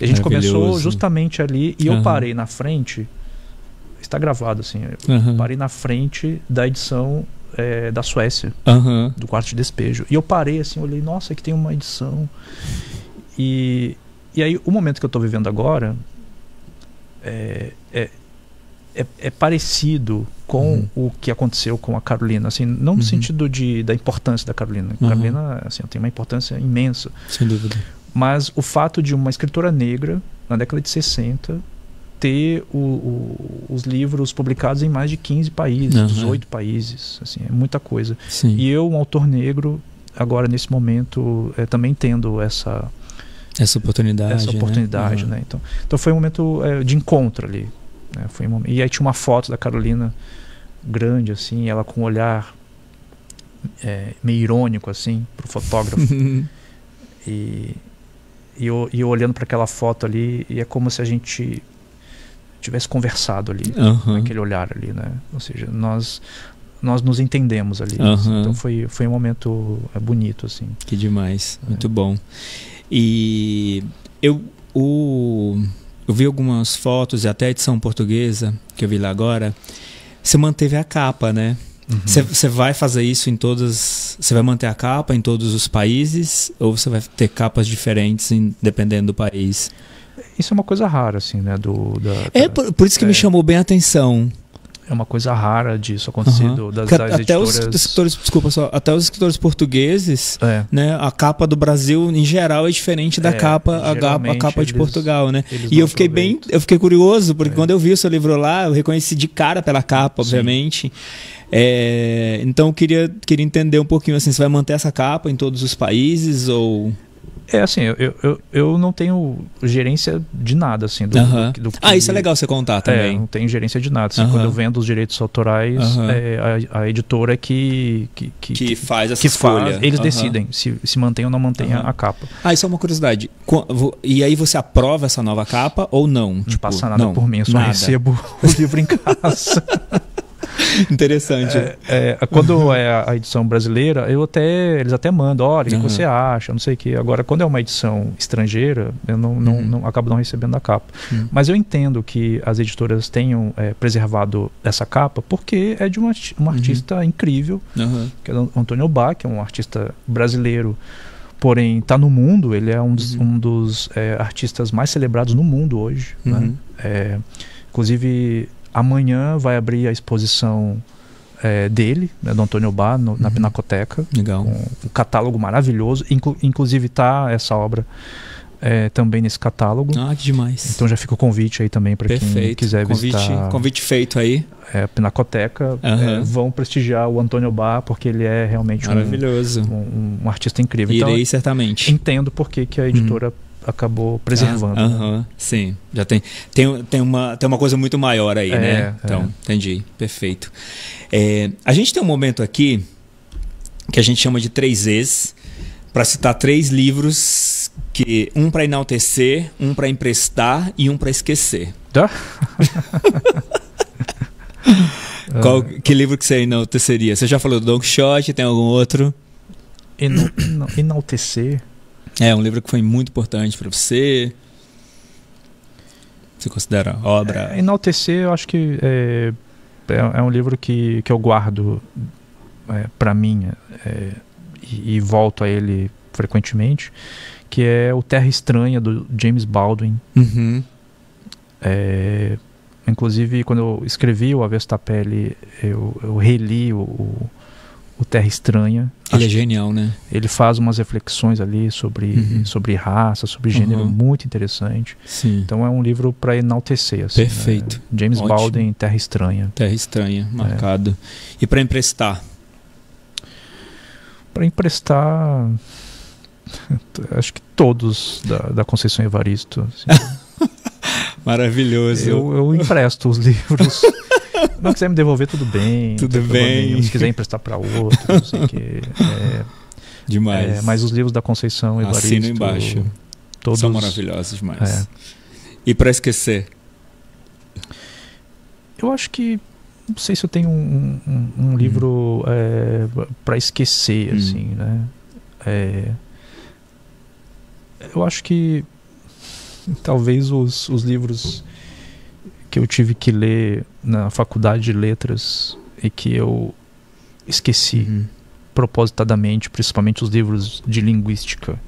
B: E a gente começou justamente ali e uhum. eu parei na frente. Está gravado assim. Eu uhum. parei na frente da edição é, da Suécia, uhum. do quarto de despejo. E eu parei assim, olhei, nossa, aqui tem uma edição. E, e aí, o momento que eu estou vivendo agora é, é, é, é parecido com uhum. o que aconteceu com a Carolina. Assim, não no uhum. sentido de, da importância da Carolina. Uhum. Carolina assim, tem uma importância imensa. Sem dúvida. Mas o fato de uma escritora negra, na década de 60, ter o, o, os livros publicados em mais de 15 países, uhum. 18 países, assim, é muita coisa. Sim. E eu, um autor negro, agora nesse momento, é, também tendo essa essa oportunidade, essa né? oportunidade, né? né? Então, então foi um momento é, de encontro ali, né? foi um momento, e aí tinha uma foto da Carolina grande assim, ela com um olhar é, meio irônico assim para o fotógrafo (laughs) e e eu, e eu olhando para aquela foto ali, e é como se a gente tivesse conversado ali, uhum. aquele olhar ali, né? Ou seja, nós nós nos entendemos ali. Uhum. Assim, então foi foi um momento é, bonito assim. Que demais, é. muito
A: bom. E eu o eu vi algumas fotos e até a edição portuguesa que eu vi lá agora. Você manteve a capa, né? Uhum. Você uhum. vai fazer isso em todas. Você vai manter a capa em todos os países? Ou você vai ter capas diferentes em, dependendo do país? Isso é uma coisa rara, assim, né? Do, da, é, por, por isso que é, me chamou bem a atenção. É uma coisa rara disso acontecer uhum. das, das até editoras... Os escritores, desculpa só, até os escritores portugueses, é. né? A capa do Brasil, em geral, é diferente da é, capa, a, a, capa de Portugal, né? E eu fiquei bem, eu fiquei curioso, porque é. quando eu vi o seu livro lá, eu reconheci de cara pela capa, obviamente. Sim. É, então eu queria, queria entender um pouquinho assim, você vai manter essa capa em todos os países ou
B: é assim, eu, eu, eu não tenho gerência de nada, assim. Do, do, do ah, isso é legal você contar é, também. É, não tenho gerência de nada. Assim, Quando eu vendo os direitos autorais, é, a, a, editora é que, que, que, que faz essa que escolha. Faz, eles decidem se, se mantém ou não mantém a, a
A: capa. Ah, isso é uma curiosidade. E aí você aprova essa nova capa ou não? Não tipo, passa nada não, por mim, eu só nada. recebo
B: o livro em casa. (laughs) (laughs)
A: Interessante. É,
B: é, quando é a edição brasileira, eu até eles até mandam, olha, o que você acha, não sei o quê. Agora, quando é uma edição estrangeira, eu não, não, uhum. não acabo não recebendo a capa. Uhum. Mas eu entendo que as editoras tenham é, preservado essa capa porque é de uma, uma uhum. artista incrível, que é o Antônio Bach, que é um artista brasileiro porém está no mundo, ele é um dos, uhum. um dos é, artistas mais celebrados no mundo hoje. Né? Uhum. Né? É, inclusive, amanhã vai abrir a exposição é, dele, né, do Antônio Bar, no, uhum. na Pinacoteca. Legal. Um, catálogo maravilhoso. Inclu inclusive está essa obra é, também nesse catálogo. Ah, que demais. Então já fica o convite aí também para quem quiser convite, visitar. Convite feito aí. É, a Pinacoteca. Uhum. É, vão prestigiar o Antônio Bar, porque ele é realmente Maravilhoso. Um, um, um artista incrível. Então, Irei então, certamente. Entendo por que, que a editora. Uhum acabou preservando. Né?
A: Aham, Sim, já tem, tem, tem, uma, tem uma coisa muito maior aí, é, né? É. Então, é. entendi, perfeito. É, a gente tem um momento aqui que a gente chama de três Es, para citar três livros que um para enaltecer, um para emprestar e um para esquecer. Tá? (laughs) Qual, que livro que você enalteceria? Você já falou do Don Quixote, tem algum outro?
B: enaltecer? É, um livro que foi muito importante para você. Você considera obra? É, enaltecer, eu acho que é, é, é, um livro que, que eu guardo é, para mim é, e, e, volto a ele frequentemente, que é o Terra Estranha do James Baldwin. Uhum. É, inclusive, quando eu escrevi o Avesso da Pele, eu, eu reli o, o o Terra Estranha. Ele é genial, né? Ele faz umas reflexões ali sobre, uhum. sobre raça, sobre gênero, uhum. muito interessante. Sim. Então é um livro para enaltecer. Assim, né? Perfeito. Né? James Ótimo. Baldwin, Terra Estranha. Terra Estranha, é. marcado. É. E para emprestar? Para emprestar, acho que todos da, da Conceição Evaristo. Assim. (laughs) Maravilhoso. Eu, eu empresto os livros. (laughs) Não quiser me devolver, tudo bem. Tudo bem. Nenhum. Se quiser emprestar para outro, não sei o quê. (laughs) É, demais. É, mas os livros da Conceição Evaristo... Assino embaixo. Todos, São maravilhosos demais. É.
A: E para esquecer?
B: Eu acho que não sei se eu tenho um, um, um hum. livro é, para esquecer hum. assim né é, eu acho que talvez os, os livros que eu tive que ler na faculdade de letras e que eu esqueci uhum. propositadamente, principalmente os livros de linguística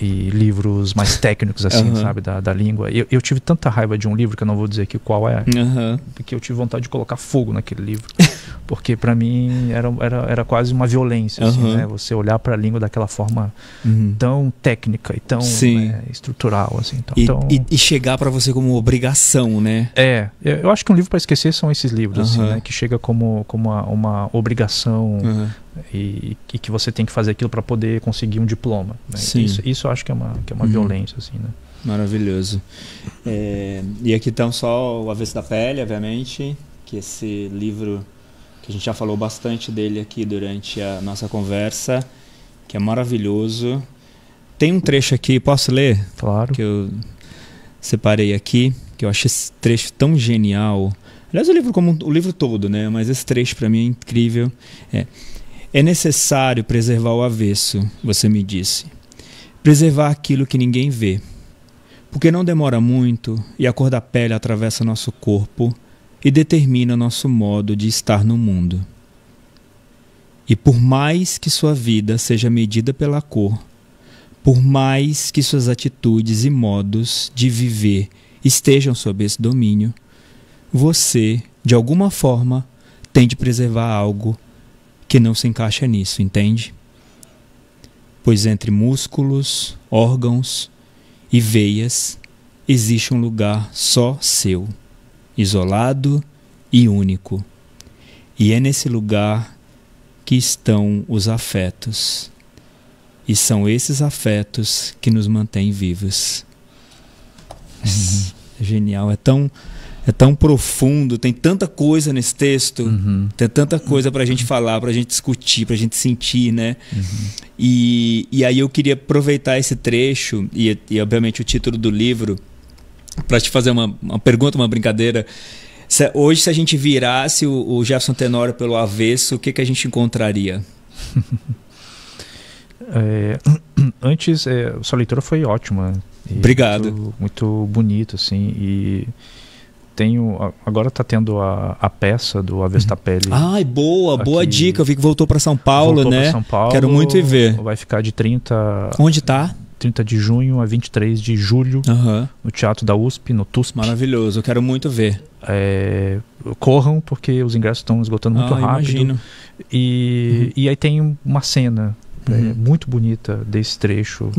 B: e livros mais técnicos, assim, uhum. sabe, da, da língua. Eu, eu tive tanta raiva de um livro que eu não vou dizer aqui qual é, uhum. que eu tive vontade de colocar fogo naquele livro. (laughs) Porque para mim era, era, era quase uma violência, uhum. assim, né? Você olhar para a língua daquela forma uhum. tão técnica e tão né, estrutural, assim. então e, então e, e chegar para você como obrigação,
A: né? É. Eu
B: acho que um livro para esquecer são esses livros, assim, né? Que chega como, como uma, uma obrigação e, e, que você tem que fazer aquilo para poder conseguir um diploma. Né? Isso, isso eu acho que é uma, que é uma uhum. violência, assim, né?
A: Maravilhoso. É, e aqui estão tá só o Avesso da Pele, obviamente, que esse livro que a gente já falou bastante dele aqui durante a nossa conversa, que é maravilhoso. Tem um trecho aqui, posso ler? Claro. Que eu separei aqui, que eu acho esse trecho tão genial. Aliás, o livro como o livro todo, né? Mas esse trecho para mim é incrível. É. É necessário preservar o avesso, você me disse. Preservar aquilo que ninguém vê. Porque não demora muito e a cor da pele atravessa nosso corpo e determina nosso modo de estar no mundo. E por mais que sua vida seja medida pela cor, por mais que suas atitudes e modos de viver estejam sob esse domínio, você, de alguma forma, tem de preservar algo que não se encaixa nisso, entende? Pois entre músculos, órgãos e veias existe um lugar só seu, isolado e único. E é nesse lugar que estão os afetos. E são esses afetos que nos mantêm vivos. Uhum. É genial, é tão é tão profundo, tem tanta coisa nesse texto, uhum. tem tanta coisa para a gente falar, para a gente discutir, para a gente sentir, né? Uhum. E, e aí eu queria aproveitar esse trecho e, e obviamente o título do livro para te fazer uma, uma pergunta, uma brincadeira. Se, hoje, se a gente virasse o, o Jefferson Tenório pelo avesso, o que, que a gente encontraria? (laughs)
B: É, (clears throat) antes, é, sua leitura foi ótima. Obrigado. Muito, muito bonito, assim. E tenho. Agora está tendo a, a peça do Avesta uhum. Pele Ai, boa, aqui. boa dica. Eu vi que voltou para São Paulo, voltou né? São Paulo. Quero muito ir ver. Vai ficar de 30. Onde tá 30 de junho a 23 de julho, uhum. no Teatro da USP, no TUSP. Maravilhoso, eu quero muito ver. É, corram, porque os ingressos estão esgotando muito ah, rápido. Imagino. E, uhum. e aí tem uma cena é, uhum. é, muito bonita desse trecho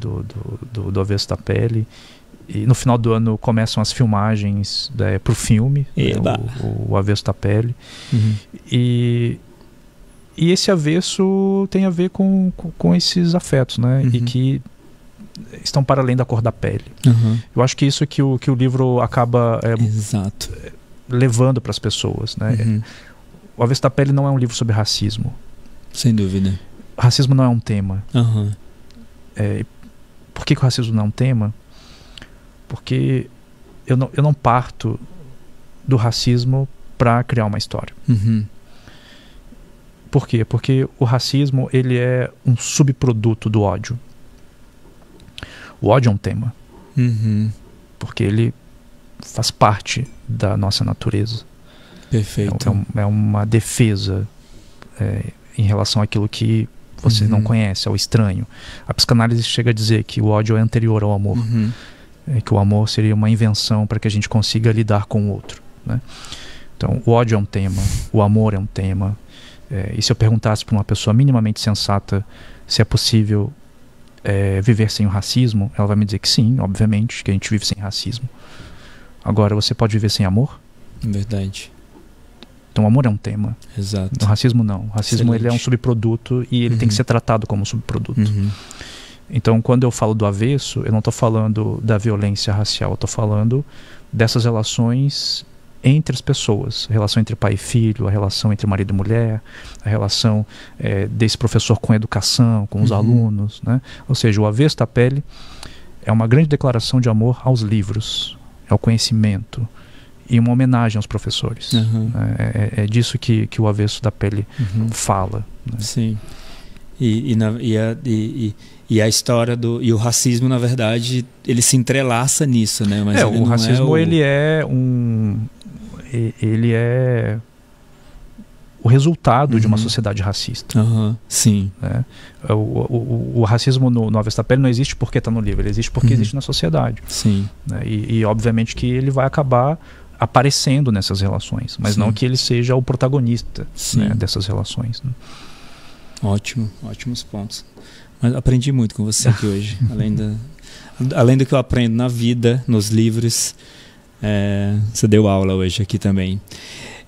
B: do, do, do, do Pele. E no final do ano começam as filmagens né, o filme, né, o, o, Avesso da Pele. Uhum. E, e esse avesso tem a ver com, com, com esses afetos, né? Uhum. E que estão para além da cor da pele. Uhum. Eu acho que isso que o, que o livro acaba é, levando para as pessoas, né? Uhum. O Avesso da Pele não é um livro sobre racismo. Sem dúvida. Racismo não é um tema. É, por que, que o racismo não é um tema? Porque eu não, eu não parto do racismo para criar uma história. Uhum. Por quê? Porque o racismo ele é um subproduto do ódio. O ódio é um tema. Uhum. Porque ele faz parte da nossa natureza. Perfeito. É, um, é uma defesa é, em relação àquilo que você uhum. não conhece, ao estranho. A psicanálise chega a dizer que o ódio é anterior ao amor. Uhum é, que o amor seria uma invenção para que a gente consiga lidar com o outro. Né? Então, o ódio é um tema, o amor é um tema. É, e se eu perguntasse para uma pessoa minimamente sensata se é possível é, viver sem o racismo, ela vai me dizer que sim, obviamente, que a gente vive sem racismo. Agora, você pode viver sem amor? Verdade. Então, o amor é um tema. Exato. O racismo não. O racismo ele é um subproduto e ele uhum. tem que uhum. ser tratado como um subproduto. Uhum. Então, quando eu falo do avesso, eu não estou falando da violência racial, eu estou falando dessas relações entre as pessoas, a relação entre pai e filho, a relação entre marido e mulher, a relação é, desse professor com a educação, com os uhum. alunos, né? Ou seja, o avesso da pele é uma grande declaração de amor aos livros, ao é conhecimento e uma homenagem aos professores. Uhum. Né? É, é, é, disso que, que o avesso da pele uhum. fala. Né? Sim.
A: E, e, na, e, a, e e a história do e o racismo, na verdade, ele se entrelaça nisso, né? Mas é, o é racismo é o... ele
B: é um ele é o resultado uhum. de uma uhum. sociedade racista. Uhum. Sim. Né? É, o, o, o, racismo no, no Avesta Pele não existe porque está no livro, ele existe porque uhum. existe na sociedade. Sim. Né? E, e, obviamente que ele vai acabar aparecendo nessas relações, mas Sim. não que ele seja o protagonista né, dessas relações. Né? Ótimo,
A: ótimos pontos.
B: Mas aprendi muito com você aqui
A: hoje. (laughs) Além, além do que eu aprendo na vida, nos livros, é, você deu aula hoje aqui também.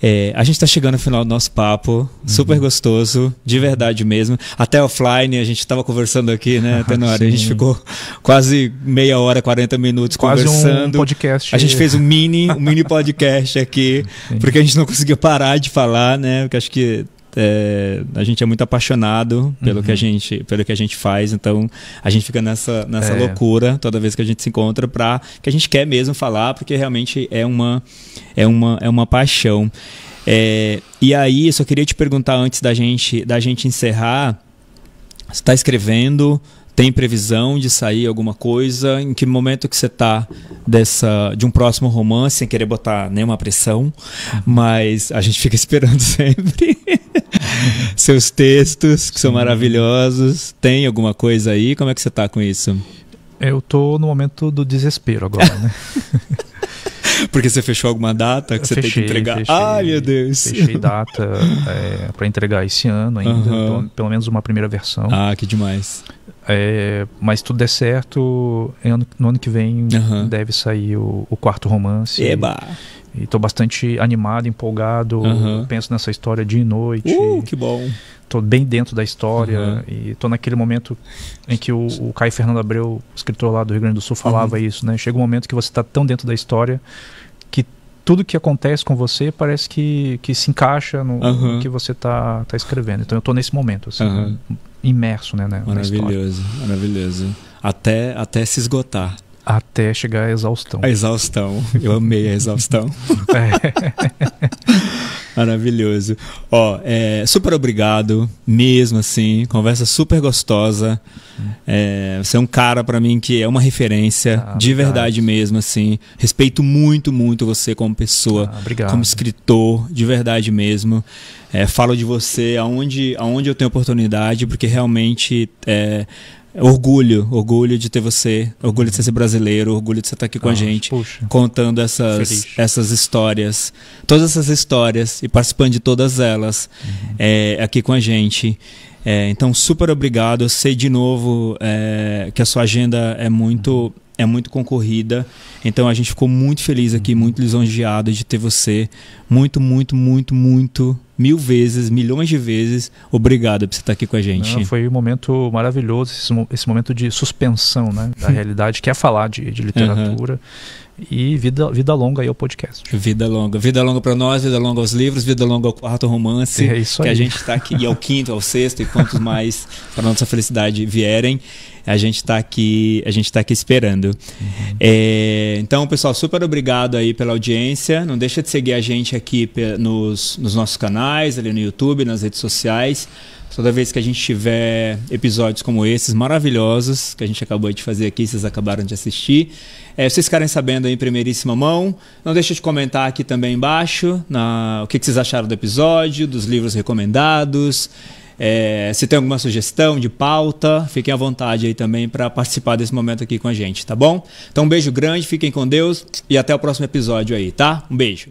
A: É, a gente está chegando ao final do nosso papo, uhum. super gostoso, de verdade mesmo. Até offline, a gente estava conversando aqui, né? (laughs) Até na hora. A gente ficou quase meia hora, 40 minutos quase conversando. Um podcast. A gente fez um mini, um mini (laughs) podcast aqui, Sim. porque a gente não conseguiu parar de falar, né? Porque acho que é, a gente é muito apaixonado pelo uhum. que a uhum. gente pelo que a gente faz então a gente fica nessa nessa é. loucura toda vez que a gente se encontra para que a gente quer mesmo falar porque realmente é uma é uma é uma paixão é, e aí eu só queria te perguntar antes da gente da gente encerrar está escrevendo tem previsão de sair alguma coisa? Em que momento que você está dessa de um próximo romance, sem querer botar nenhuma pressão, mas a gente fica (laughs) esperando sempre. (laughs) Seus textos que são maravilhosos. Tem alguma coisa aí? Como é que você está com
B: isso? Eu tô no momento do desespero agora, né? (laughs) Porque você fechou alguma data que você fechei, tem que entregar? Fechei, Ai, meu Deus! Fechei data é, para entregar esse ano ainda, uhum. pelo, menos uma primeira versão. Ah, que demais. É, mas tudo der certo, no ano que vem uhum. deve sair o, o, quarto romance. Eba! E, estou bastante animado, empolgado. Uhum. Penso nessa história dia e noite. Uh, que bom! Tô bem dentro da história uhum. e tô naquele momento em que o, o Caio Fernando Abreu, escritor lá do Rio Grande do Sul, falava uhum. isso, né? Chega um momento que você está tão dentro da história tudo que acontece com você parece que, que se encaixa no, uhum. que você está tá escrevendo. Então eu estou nesse momento, assim, uhum. imerso, né, né maravilhoso,
A: maravilhoso. Até, até se esgotar. Até chegar à exaustão. A exaustão. Eu amei a exaustão. é. (laughs) (laughs) Maravilhoso. Ó, é, super obrigado, mesmo assim. Conversa super gostosa. É, você é um cara para mim que é uma referência, ah, de verdade mesmo, assim. Respeito muito, muito você como pessoa, ah, como escritor, de verdade mesmo. É, falo de você aonde, aonde eu tenho oportunidade, porque realmente é, Orgulho, orgulho de ter você, orgulho de você ser brasileiro, orgulho de você estar aqui com Nossa, a ah, gente, puxa. contando essas, essas histórias, todas essas histórias e participando de todas elas uhum. é, aqui com a gente. É, então, super obrigado. Eu sei de novo é, que a sua agenda é muito é muito concorrida. Então a gente ficou muito feliz aqui, uhum. muito lisonjeado de ter você. Muito, muito, muito, muito mil vezes, milhões de
B: vezes. Obrigado por você estar aqui com a gente. Não, foi um momento maravilhoso, esse, esse, momento de suspensão né, da (laughs) realidade, que é falar de, de literatura. Uhum. E vida, vida longa aí ao
A: podcast. Vida longa. Vida longa para nós, vida longa aos livros, vida longa ao quarto romance. É isso aí. Que a gente está aqui, e ao quinto, ao sexto, e quantos mais (laughs) para nossa felicidade vierem a gente está aqui a gente está aqui esperando uhum. é, então pessoal super obrigado aí pela audiência não deixa de seguir a gente aqui nos, nos nossos canais ali no YouTube nas redes sociais Toda vez que a gente tiver episódios como esses maravilhosos que a gente acabou de fazer aqui, vocês acabaram de assistir, é, vocês ficarem sabendo em primeiríssima mão. Não deixe de comentar aqui também embaixo na, o que, que vocês acharam do episódio, dos livros recomendados. É, se tem alguma sugestão de pauta, fiquem à vontade aí também para participar desse momento aqui com a gente, tá bom? Então um beijo grande, fiquem com Deus e até o próximo episódio aí, tá? Um beijo.